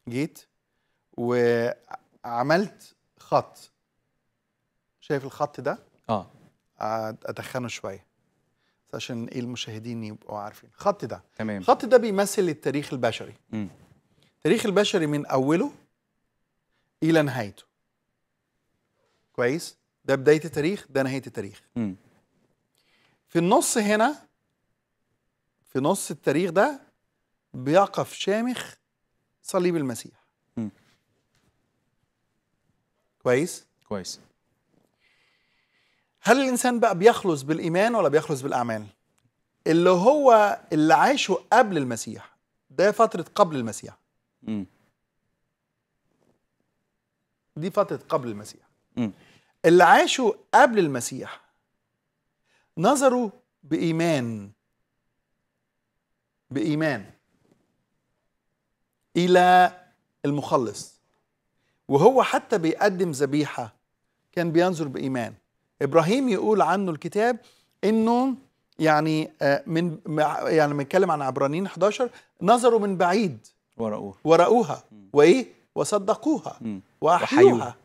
جيت و عملت خط شايف الخط ده اه ادخنه شويه عشان ايه المشاهدين يبقوا عارفين الخط ده تمام الخط ده بيمثل التاريخ البشري امم التاريخ البشري من اوله الى نهايته كويس ده بدايه التاريخ ده نهايه التاريخ امم في النص هنا في نص التاريخ ده بيقف شامخ صليب المسيح كويس كويس هل الانسان بقى بيخلص بالايمان ولا بيخلص بالاعمال اللي هو اللي عاشه قبل المسيح ده فتره قبل المسيح م. دي فتره قبل المسيح م. اللي عاشوا قبل المسيح نظروا بايمان بايمان الى المخلص وهو حتى بيقدم ذبيحه كان بينظر بايمان ابراهيم يقول عنه الكتاب انه يعني آه، من يعني بنتكلم عن عبرانيين 11 نظروا من بعيد ورأوها ورأوها وايه وصدقوها واحيوها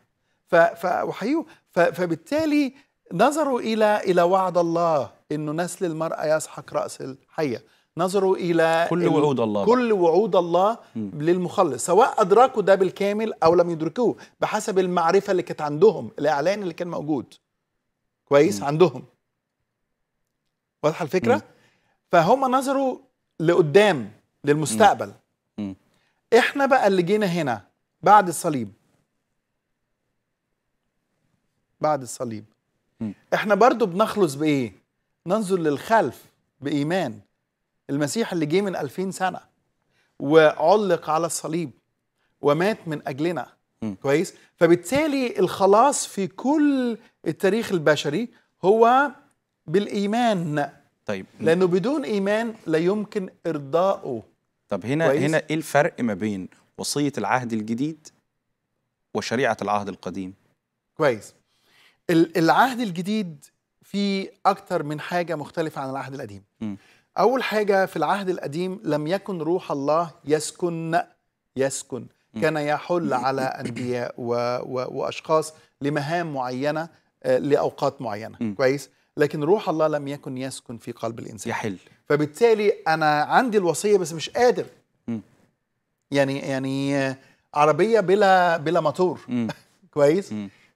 فأحيوا فبالتالي نظروا الى الى وعد الله انه نسل المراه يسحق راس الحيه نظروا إلى كل وعود الله كل وعود الله م. للمخلص سواء أدركوا ده بالكامل أو لم يدركوه بحسب المعرفة اللي كانت عندهم الإعلان اللي كان موجود كويس م. عندهم واضحة الفكرة؟ م. فهم نظروا لقدام للمستقبل م. إحنا بقى اللي جينا هنا بعد الصليب بعد الصليب م. إحنا برضو بنخلص بإيه؟ ننظر للخلف بإيمان المسيح اللي جه من 2000 سنه وعلق على الصليب ومات من اجلنا م. كويس فبالتالي الخلاص في كل التاريخ البشري هو بالايمان طيب لانه بدون ايمان لا يمكن ارضائه طب هنا كويس؟ هنا ايه الفرق ما بين وصيه العهد الجديد وشريعه العهد القديم كويس العهد الجديد فيه اكتر من حاجه مختلفه عن العهد القديم م. أول حاجة في العهد القديم لم يكن روح الله يسكن يسكن كان يحل على أنبياء و و وأشخاص لمهام معينة آه، لأوقات معينة كويس لكن روح الله لم يكن يسكن في قلب الإنسان يحل فبالتالي أنا عندي الوصية بس مش قادر يعني يعني آه، عربية بلا بلا موتور كويس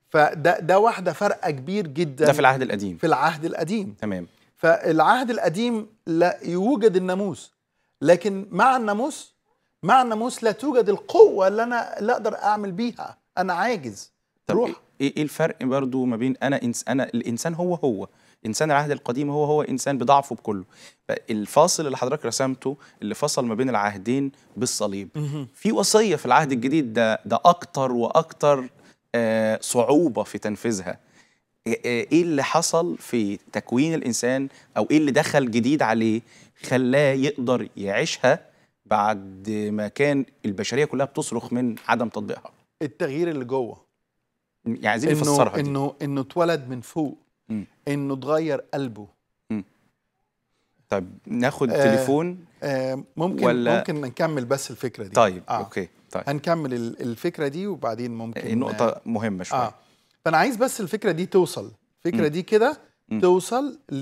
فده ده واحده فرقة كبير جدا ده في العهد القديم في العهد القديم تمام فالعهد القديم لا يوجد الناموس لكن مع الناموس مع الناموس لا توجد القوة اللي أنا لا أقدر أعمل بيها أنا عاجز طب روح إيه, إيه الفرق برضو ما بين أنا إنس أنا الإنسان هو هو انسان العهد القديم هو هو انسان بضعفه بكله الفاصل اللي حضرتك رسمته اللي فصل ما بين العهدين بالصليب في وصيه في العهد الجديد ده ده اكتر واكتر آه صعوبه في تنفيذها إيه, ايه اللي حصل في تكوين الانسان او ايه اللي دخل جديد عليه خلاه يقدر يعيشها بعد ما كان البشريه كلها بتصرخ من عدم تطبيقها التغيير اللي جوه يعني عايزين نفسرها انه انه اتولد من فوق م. انه اتغير قلبه م. طيب ناخد آه تليفون آه ممكن ولا ممكن نكمل بس الفكره دي طيب آه. اوكي طيب هنكمل الفكره دي وبعدين ممكن النقطه آه مهمه شويه آه. فانا عايز بس الفكره دي توصل الفكره دي كده توصل ل...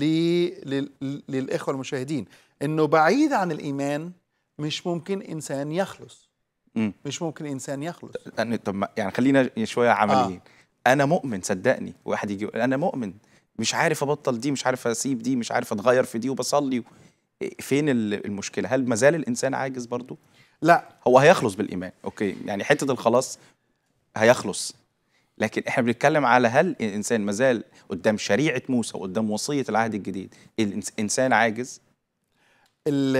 للاخوه المشاهدين انه بعيد عن الايمان مش ممكن انسان يخلص مم. مش ممكن انسان يخلص يعني طب يعني خلينا شويه عمليين آه. انا مؤمن صدقني واحد يجي انا مؤمن مش عارف ابطل دي مش عارف اسيب دي مش عارف اتغير في دي وبصلي و... إيه، فين المشكله هل ما زال الانسان عاجز برضو لا هو هيخلص بالايمان اوكي يعني حته الخلاص هيخلص لكن احنا بنتكلم على هل الانسان مازال قدام شريعه موسى وقدام وصيه العهد الجديد الانسان عاجز الـ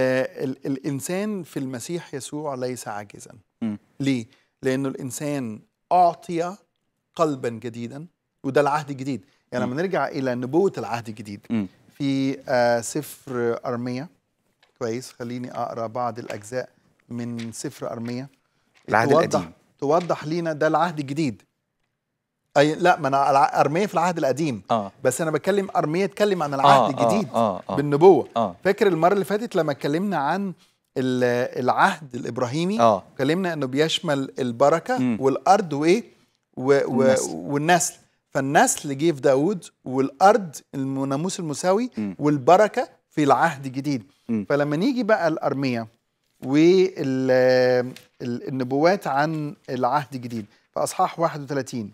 الـ الانسان في المسيح يسوع ليس عاجزا م. ليه لانه الانسان اعطي قلبا جديدا وده العهد الجديد يعني لما نرجع الى نبوه العهد الجديد م. في آه سفر ارميه كويس خليني اقرا بعض الاجزاء من سفر ارميه العهد توضح القديم. توضح لينا ده العهد الجديد اي لا ما انا ارميه في العهد القديم آه. بس انا بتكلم ارميه اتكلم عن العهد آه, آه، الجديد آه آه آه بالنبوه آه. فاكر المره اللي فاتت لما اتكلمنا عن العهد الابراهيمي آه. اتكلمنا انه بيشمل البركه م. والارض وايه و... و... النسل. والنسل فالنسل جه في داوود والارض الناموس المساوي م. والبركه في العهد الجديد فلما نيجي بقى الارميه والنبوات عن العهد الجديد فاصحاح 31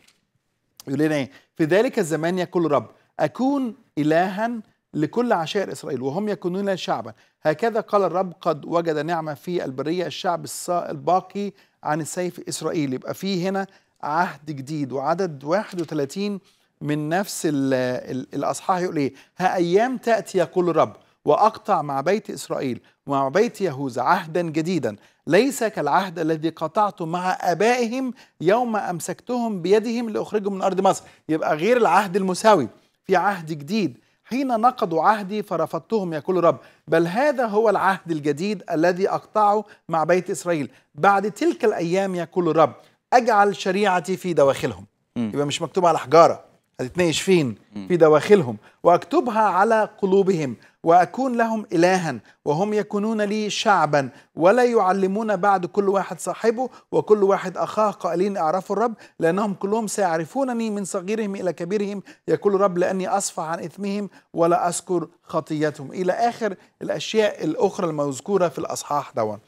يقول لنا ايه في ذلك الزمان يقول رب اكون الها لكل عشائر اسرائيل وهم يكونون شعبا هكذا قال الرب قد وجد نعمه في البريه الشعب الباقي عن السيف اسرائيل يبقى في هنا عهد جديد وعدد 31 من نفس الاصحاح يقول ايه ها ايام تاتي يقول الرب وأقطع مع بيت إسرائيل ومع بيت يهوذا عهدا جديدا ليس كالعهد الذي قطعته مع أبائهم يوم أمسكتهم بيدهم لأخرجهم من أرض مصر يبقى غير العهد المساوي في عهد جديد حين نقضوا عهدي فرفضتهم يا كل رب بل هذا هو العهد الجديد الذي أقطعه مع بيت إسرائيل بعد تلك الأيام يا كل رب أجعل شريعتي في دواخلهم م. يبقى مش مكتوب على حجارة هتتناقش فين في دواخلهم وأكتبها على قلوبهم وأكون لهم إلها وهم يكونون لي شعبا ولا يعلمون بعد كل واحد صاحبه وكل واحد أخاه قائلين أعرفوا الرب لأنهم كلهم سيعرفونني من صغيرهم إلى كبيرهم يقول رب لأني أصفح عن إثمهم ولا أذكر خطيتهم إلى آخر الأشياء الأخرى المذكورة في الأصحاح دون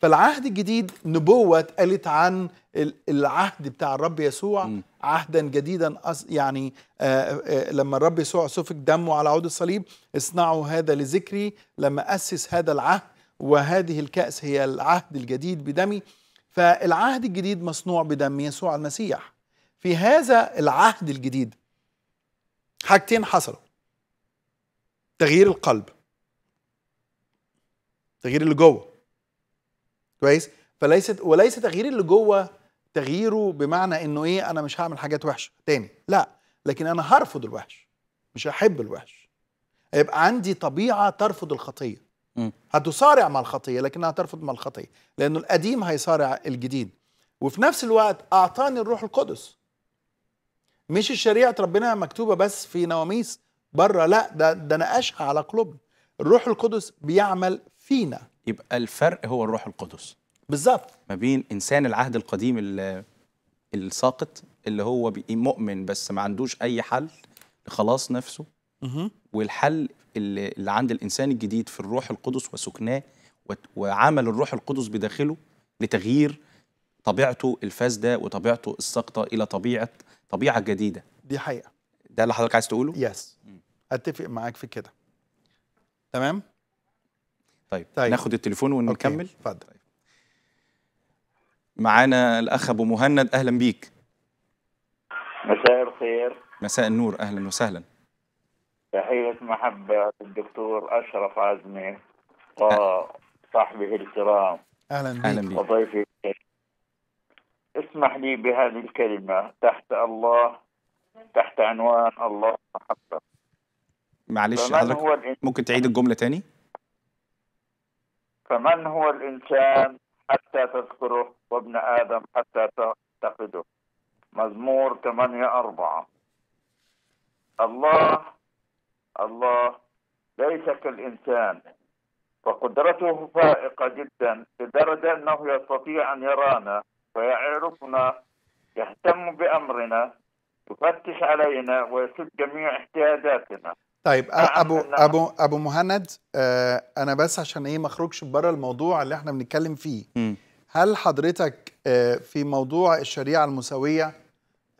فالعهد الجديد نبوة قالت عن العهد بتاع الرب يسوع م. عهدا جديدا يعني لما الرب يسوع سفك دمه على عود الصليب اصنعوا هذا لذكري لما أسس هذا العهد وهذه الكأس هي العهد الجديد بدمي فالعهد الجديد مصنوع بدم يسوع المسيح في هذا العهد الجديد حاجتين حصلوا تغيير القلب تغيير اللي جوه كويس فليس وليس تغيير اللي جوه تغييره بمعنى انه ايه انا مش هعمل حاجات وحشه تاني لا لكن انا هرفض الوحش مش هحب الوحش هيبقى عندي طبيعه ترفض الخطيه هتصارع مع الخطيه لكنها ترفض مع الخطيه لانه القديم هيصارع الجديد وفي نفس الوقت اعطاني الروح القدس مش الشريعه ربنا مكتوبه بس في نواميس بره لا ده ده ناقشها على قلوبنا الروح القدس بيعمل فينا يبقى الفرق هو الروح القدس بالظبط ما بين انسان العهد القديم الساقط اللي هو مؤمن بس ما عندوش اي حل لخلاص نفسه والحل اللي, اللي عند الانسان الجديد في الروح القدس وسكناه وعمل الروح القدس بداخله لتغيير طبيعته الفاسده وطبيعته الساقطه الى طبيعه طبيعه جديده دي حقيقه ده اللي حضرتك عايز تقوله يس yes. اتفق معاك في كده تمام طيب, طيب. ناخد التليفون ونكمل اتفضل معانا الاخ ابو مهند اهلا بيك مساء الخير مساء النور اهلا وسهلا تحية محبة الدكتور أشرف عزمي وصاحبه الكرام أهلا بيك, أهلا بك وضيفي اسمح لي بهذه الكلمة تحت الله تحت عنوان الله محبة معلش حضرتك ممكن تعيد الجملة تاني فمن هو الإنسان حتى تذكره وابن آدم حتى تتخذه مزمور 8 أربعة الله الله ليس كالإنسان فقدرته فائقة جدا لدرجة أنه يستطيع أن يرانا ويعرفنا يهتم بأمرنا يفتش علينا ويسد جميع احتياجاتنا طيب نعم، ابو ابو ابو مهند آه، انا بس عشان ايه ما اخرجش بره الموضوع اللي احنا بنتكلم فيه م. هل حضرتك آه، في موضوع الشريعة المساوية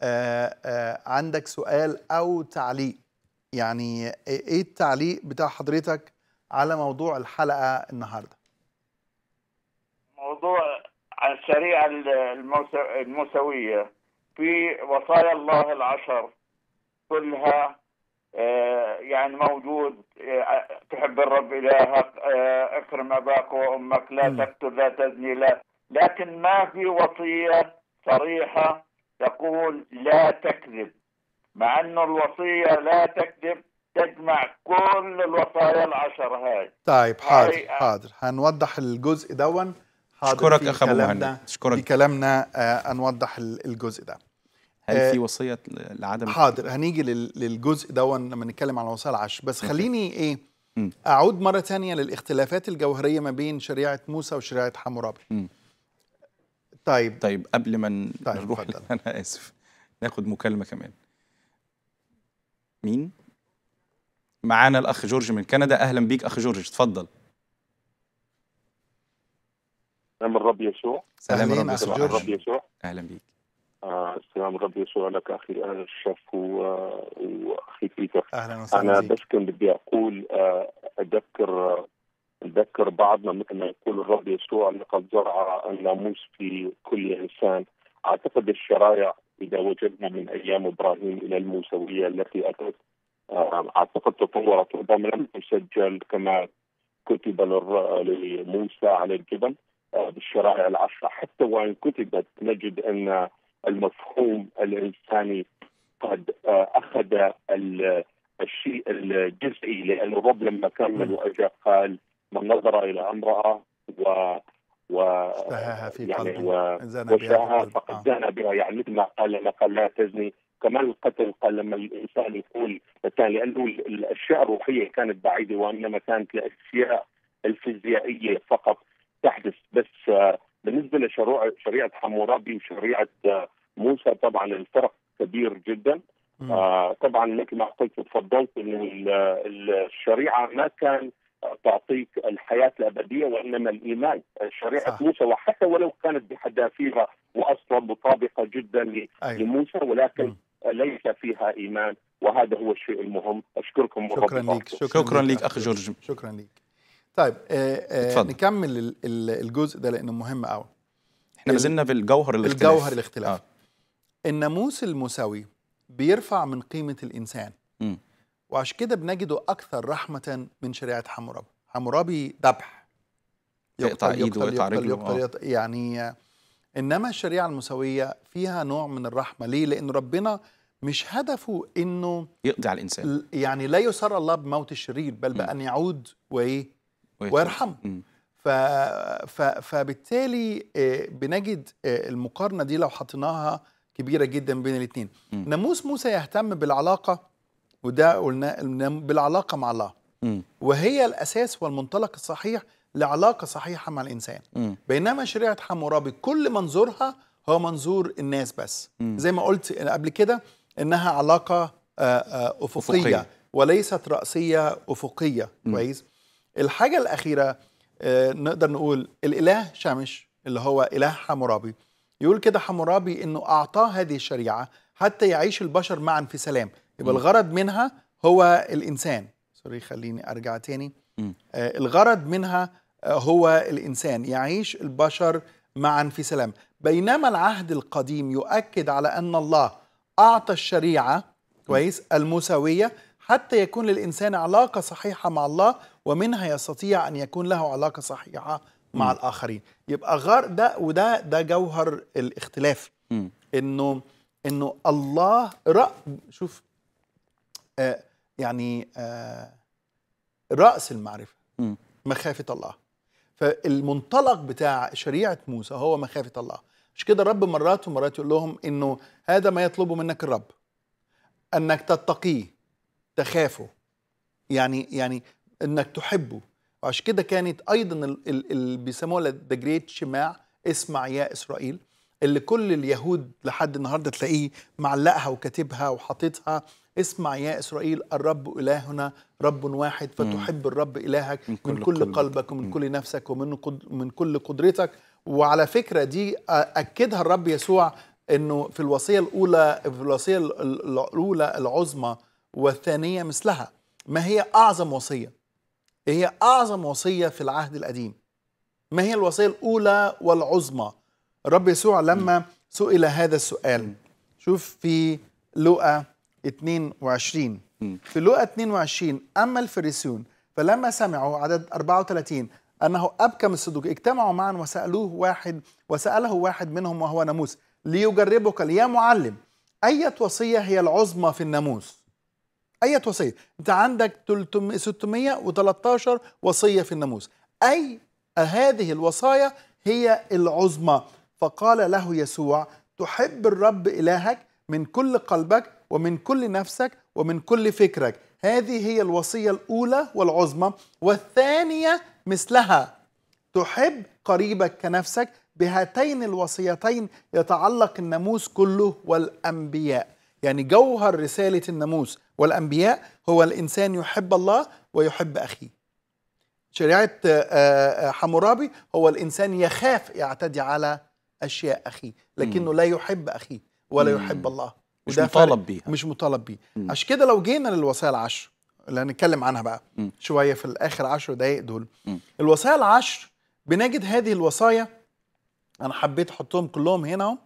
آه، آه، عندك سؤال أو تعليق يعني إيه التعليق بتاع حضرتك على موضوع الحلقة النهاردة موضوع الشريعة المساوية في وصايا الله العشر كلها يعني موجود تحب الرب إلهك اكرم أباك وأمك لا تقتل لا تزني لا لكن ما في وصيه صريحه تقول لا تكذب مع انه الوصيه لا تكذب تجمع كل الوصايا العشر هاي طيب حاضر هاي آه. حاضر هنوضح الجزء دون حاضر اشكرك اخ مهند اشكرك في كلامنا آه نوضح الجزء ده هل آه، في وصيه لعدم حاضر هنيجي للجزء دون لما نتكلم عن الوصايا العشر بس خليني ايه اعود مره ثانيه للاختلافات الجوهريه ما بين شريعه موسى وشريعه حمورابي طيب طيب قبل ما طيب نروح فضل. انا اسف ناخد مكالمه كمان مين معانا الاخ جورج من كندا اهلا بيك اخ جورج اتفضل سلام الرب يسوع سلام الرب يسوع الرب يسوع اهلا بيك آه، سلام الرب يسوع لك اخي الشيخ واخي بيتر اهلا وسهلا انا بس كنت بدي اقول آه، اذكر نذكر بعضنا مثل ما يقول الرب يسوع لقد زرع الناموس في كل انسان اعتقد الشرائع اذا وجدنا من ايام ابراهيم الى الموسويه التي اتت آه، اعتقد تطورت ربما لم تسجل كما كتب لموسى على الجبل آه، بالشرائع العشره حتى وان كتبت نجد ان المفهوم الانساني قد آه، اخذ الشيء الجزئي لان الرب لما كمل نعم. واجا قال من نظر الى امراه و و في يعني و... وشاها فقد آه. زنى بها يعني مثل ما قال لما قال لا تزني كمان القتل قال لما الانسان يقول كان لانه الاشياء الروحيه كانت بعيده وانما كانت الاشياء الفيزيائيه فقط تحدث بس آه، بالنسبه لشريعه شريعه حمورابي وشريعه آه، موسى طبعا الفرق كبير جدا آه طبعا مثل ما قلت وتفضلت انه الشريعه ما كان تعطيك الحياه الابديه وانما الايمان شريعه صح. موسى وحتى ولو كانت بحذافيرها واصلا مطابقه جدا أيوه. لموسى ولكن م. ليس فيها ايمان وهذا هو الشيء المهم اشكركم شكرا لك شكرا, شكرا لك اخ جورج شكرا لك طيب آآ آه، آآ آه، نكمل الجزء ده لانه مهم قوي احنا ما زلنا في الجوهر الاختلاف الجوهر الاختلاف آه. الناموس المساوي بيرفع من قيمه الانسان م. وعشان كده بنجده أكثر رحمة من شريعة حمورابي حمورابي ذبح يقطع ايده ويقطع رجله آه. يعني انما الشريعه المساويه فيها نوع من الرحمه ليه لان ربنا مش هدفه انه يقضي على الانسان يعني لا يسر الله بموت الشرير بل بان يعود وايه ويرحمه ف... ف... فبالتالي آه، بنجد آه، المقارنه دي لو حطيناها كبيره جدا بين الاثنين ناموس موسى يهتم بالعلاقه وده قلنا بالعلاقه مع الله م. وهي الاساس والمنطلق الصحيح لعلاقه صحيحه مع الانسان م. بينما شريعه حمورابي كل منظورها هو منظور الناس بس م. زي ما قلت قبل كده انها علاقه آه، آه، افقيه, أفقية. وليست راسيه افقيه كويس الحاجه الاخيره آه، نقدر نقول الاله شمش اللي هو اله حمورابي يقول كده حمورابي انه اعطاه هذه الشريعه حتى يعيش البشر معا في سلام يبقى م. الغرض منها هو الانسان سوري خليني ارجع تاني آه الغرض منها آه هو الانسان يعيش البشر معا في سلام بينما العهد القديم يؤكد على ان الله اعطى الشريعه كويس المساويه حتى يكون للانسان علاقه صحيحه مع الله ومنها يستطيع ان يكون له علاقه صحيحه مع م. الاخرين يبقى غار ده وده ده جوهر الاختلاف م. انه انه الله راى شوف آه، يعني آه، راس المعرفه مخافه الله فالمنطلق بتاع شريعه موسى هو مخافه الله مش كده الرب مرات ومرات يقول لهم انه هذا ما يطلبه منك الرب انك تتقيه تخافه يعني يعني انك تحبه وعشان كده كانت ايضا اللي بيسموها ذا جريت شماع اسمع يا اسرائيل اللي كل اليهود لحد النهارده تلاقيه معلقها وكاتبها وحاططها اسمع يا اسرائيل الرب الهنا رب واحد فتحب الرب الهك من كل, من كل قلبك ومن كل نفسك ومن من كل قدرتك وعلى فكره دي اكدها الرب يسوع انه في الوصيه الاولى في الوصيه الاولى العظمى والثانيه مثلها ما هي اعظم وصيه هي اعظم وصيه في العهد القديم ما هي الوصيه الاولى والعظمى الرب يسوع لما سئل هذا السؤال شوف في لقا 22 في لقا 22 أما الفريسيون فلما سمعوا عدد 34 أنه أبكم الصدوق اجتمعوا معا وسألوه واحد وسأله واحد منهم وهو ناموس ليجربك يا معلم أية وصية هي العظمى في الناموس أية وصية أنت عندك 613 وصية في الناموس أي هذه الوصايا هي العظمى فقال له يسوع تحب الرب إلهك من كل قلبك ومن كل نفسك ومن كل فكرك هذه هي الوصية الأولى والعظمى والثانية مثلها تحب قريبك كنفسك بهاتين الوصيتين يتعلق الناموس كله والأنبياء يعني جوهر رسالة الناموس والأنبياء هو الإنسان يحب الله ويحب أخيه شريعة آه، آه، حمورابي هو الإنسان يخاف يعتدي على أشياء أخيه لكنه مم. لا يحب أخيه ولا مم. يحب الله مش مطالب بيها مش مطالب بيها عشان كده لو جينا للوصايا العشر اللي هنتكلم عنها بقى مم. شوية في الآخر عشر دقايق دول الوصايا العشر بنجد هذه الوصايا أنا حبيت أحطهم كلهم هنا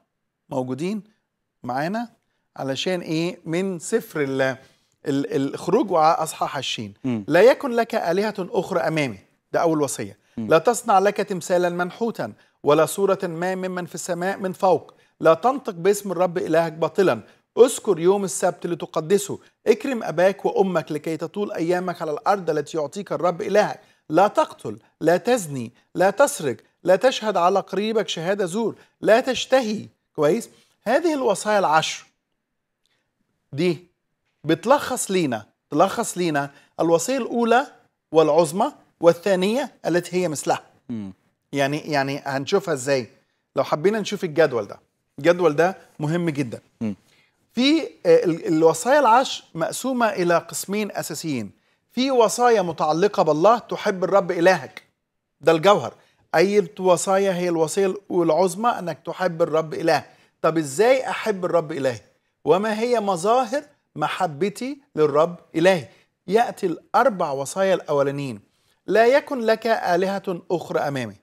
موجودين معانا علشان إيه من سفر الله الخروج واصحاح الشين لا يكن لك الهه اخرى امامي ده اول وصيه لا تصنع لك تمثالا منحوتا ولا صورة ما ممن في السماء من فوق لا تنطق باسم الرب إلهك باطلا اذكر يوم السبت لتقدسه اكرم أباك وأمك لكي تطول أيامك على الأرض التي يعطيك الرب إلهك لا تقتل لا تزني لا تسرق لا تشهد على قريبك شهادة زور لا تشتهي كويس هذه الوصايا العشر دي بتلخص لينا تلخص لينا الوصية الأولى والعظمى والثانية التي هي مثلها يعني يعني هنشوفها ازاي لو حبينا نشوف الجدول ده الجدول ده مهم جدا م. في آه، الوصايا العشر مقسومه الى قسمين اساسيين في وصايا متعلقه بالله تحب الرب الهك ده الجوهر اي وصايا هي الوصيه العظمى انك تحب الرب اله طب ازاي احب الرب الهي وما هي مظاهر محبتي للرب الهي ياتي الاربع وصايا الاولانيين لا يكن لك الهه اخرى امامي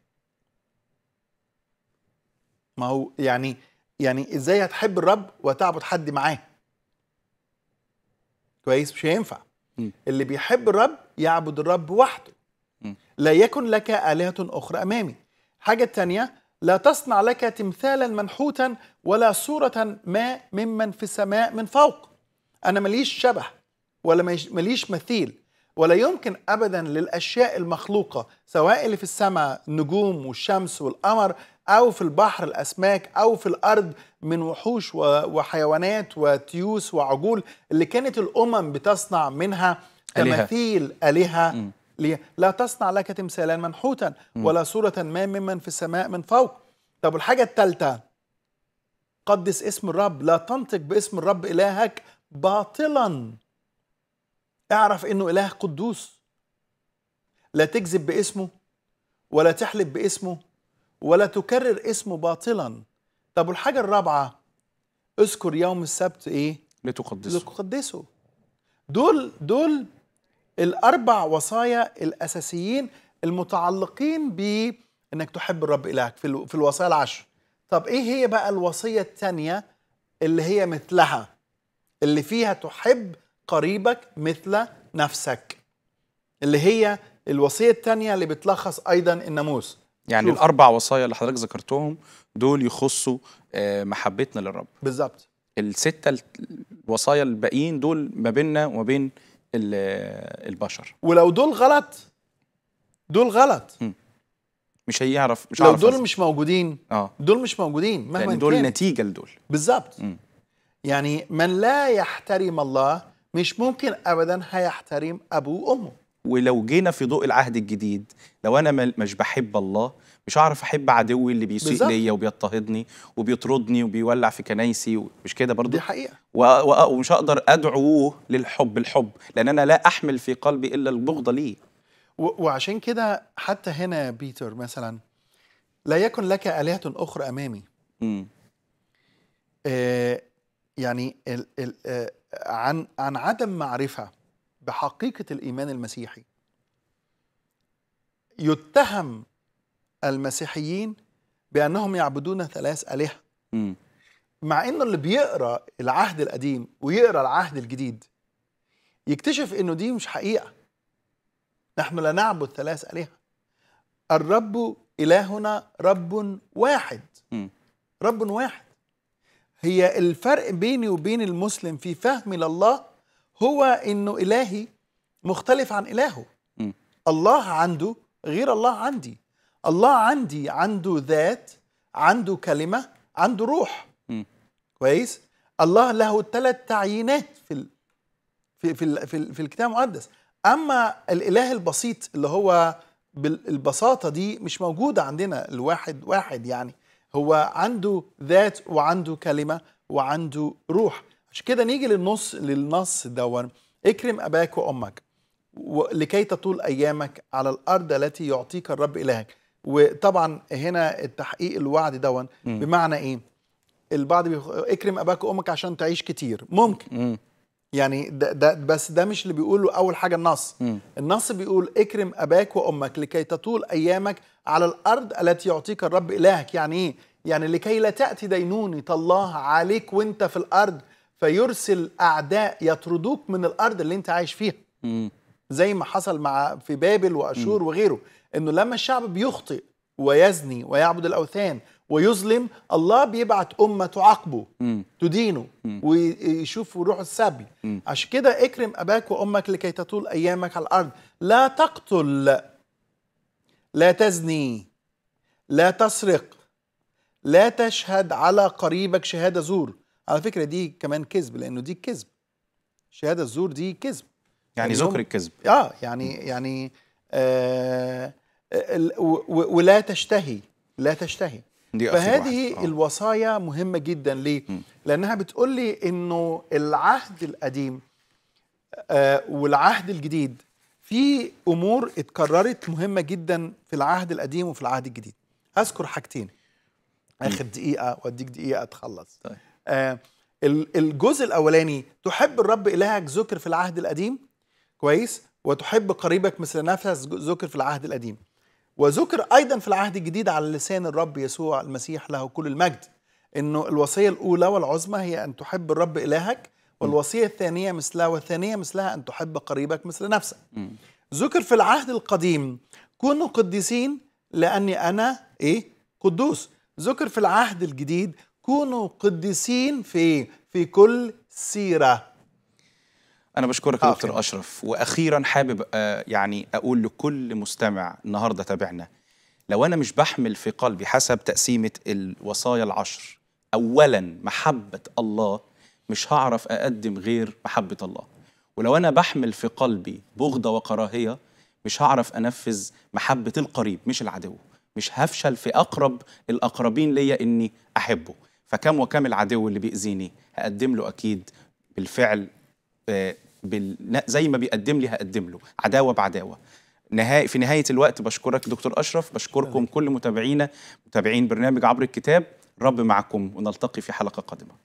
ما هو يعني يعني ازاي هتحب الرب وتعبد حد معاه كويس مش هينفع م. اللي بيحب الرب يعبد الرب وحده م. لا يكن لك آلهة أخرى أمامي حاجة تانية لا تصنع لك تمثالا منحوتا ولا صورة ما ممن في السماء من فوق أنا ماليش شبه ولا ماليش مثيل ولا يمكن ابدا للاشياء المخلوقه سواء اللي في السماء النجوم والشمس والقمر او في البحر الاسماك او في الارض من وحوش وحيوانات وتيوس وعجول اللي كانت الامم بتصنع منها تماثيل الهه لا تصنع لك تمثالا منحوتا ولا صوره ما ممن في السماء من فوق طب والحاجه الثالثه قدس اسم الرب لا تنطق باسم الرب الهك باطلا اعرف انه اله قدوس لا تكذب باسمه ولا تحلف باسمه ولا تكرر اسمه باطلا طب والحاجة الرابعة اذكر يوم السبت ايه لتقدسه لتقدسه دول دول الأربع وصايا الأساسيين المتعلقين ب انك تحب الرب إلهك في في الوصايا العشر طب ايه هي بقى الوصية الثانية اللي هي مثلها اللي فيها تحب قريبك مثل نفسك اللي هي الوصية الثانية اللي بتلخص أيضا الناموس يعني شوف. الاربع وصايا اللي حضرتك ذكرتهم دول يخصوا آه، محبتنا للرب بالظبط السته الوصايا الباقيين دول ما بيننا وما بين البشر ولو دول غلط دول غلط م. مش هيعرف مش لو دول أزل. مش موجودين آه. دول مش موجودين مهما لأن يعني دول كان. نتيجه لدول بالظبط يعني من لا يحترم الله مش ممكن ابدا هيحترم ابوه وامه ولو جينا في ضوء العهد الجديد لو انا مش بحب الله مش هعرف احب عدوي اللي بيسيء ليا وبيضطهدني وبيطردني وبيولع في كنايسي مش كده برضه دي حقيقه ومش هقدر ادعوه للحب الحب لان انا لا احمل في قلبي الا البغضه ليه وعشان كده حتى هنا يا بيتر مثلا لا يكن لك آلهة أخرى أمامي امم آه يعني ال ال آه عن عن عدم معرفة بحقيقه الايمان المسيحي يتهم المسيحيين بانهم يعبدون ثلاث الهه مع انه اللي بيقرا العهد القديم ويقرا العهد الجديد يكتشف انه دي مش حقيقه نحن لا نعبد ثلاث الهه الرب الهنا رب واحد م. رب واحد هي الفرق بيني وبين المسلم في فهمي لله هو انه الهي مختلف عن الهه م. الله عنده غير الله عندي الله عندي عنده ذات عنده كلمه عنده روح م. كويس الله له ثلاث تعيينات في ال... في في, ال... في, ال... في الكتاب المقدس اما الاله البسيط اللي هو بالبساطه دي مش موجوده عندنا الواحد واحد يعني هو عنده ذات وعنده كلمه وعنده روح عشان كده نيجي للنص للنص دون اكرم اباك وامك لكي تطول ايامك على الارض التي يعطيك الرب الهك وطبعا هنا التحقيق الوعد دون بمعنى ايه البعض بيخ... اكرم اباك وامك عشان تعيش كتير ممكن م. يعني ده, ده بس ده مش اللي بيقوله اول حاجه النص م. النص بيقول اكرم اباك وامك لكي تطول ايامك على الارض التي يعطيك الرب الهك يعني ايه يعني لكي لا تاتي دينونه الله عليك وانت في الارض فيرسل اعداء يطردوك من الارض اللي انت عايش فيها زي ما حصل مع في بابل واشور وغيره انه لما الشعب بيخطئ ويزني ويعبد الاوثان ويظلم الله بيبعت امه تعاقبه تدينه ويشوف روح السبي عشان كده اكرم اباك وامك لكي تطول ايامك على الارض لا تقتل لا تزني لا تسرق لا تشهد على قريبك شهاده زور على فكره دي كمان كذب لانه دي كذب شهاده الزور دي كذب يعني, يعني ذكر الكذب اه يعني يعني آه, آه، ولا تشتهي لا تشتهي دي فهذه آه. الوصايا مهمه جدا ليه م. لانها بتقول لي انه العهد القديم آه والعهد الجديد في امور اتكررت مهمه جدا في العهد القديم وفي العهد الجديد اذكر حاجتين اخد دقيقه واديك دقيقه تخلص طيب. آه، الجزء الاولاني تحب الرب الهك ذكر في العهد القديم كويس وتحب قريبك مثل نفسك ذكر في العهد القديم وذكر ايضا في العهد الجديد على لسان الرب يسوع المسيح له كل المجد انه الوصيه الاولى والعظمى هي ان تحب الرب الهك والوصيه الثانيه مثلها والثانيه مثلها ان تحب قريبك مثل نفسك ذكر في العهد القديم كونوا قديسين لاني انا ايه قدوس ذكر في العهد الجديد كونوا قديسين في في كل سيره أنا بشكرك يا دكتور أشرف وأخيرا حابب آه، يعني أقول لكل مستمع النهاردة تابعنا لو أنا مش بحمل في قلبي حسب تقسيمة الوصايا العشر أولا محبة الله مش هعرف أقدم غير محبة الله ولو أنا بحمل في قلبي بغضة وكراهية مش هعرف أنفذ محبة القريب مش العدو مش هفشل في أقرب الأقربين ليا إني أحبه فكم وكم العدو اللي بيأذيني هقدم له أكيد بالفعل آه، بال... زي ما بيقدم لي هقدم له عداوة بعداوة نهاية في نهاية الوقت بشكرك دكتور أشرف بشكركم كل متابعينا متابعين برنامج عبر الكتاب رب معكم ونلتقي في حلقة قادمة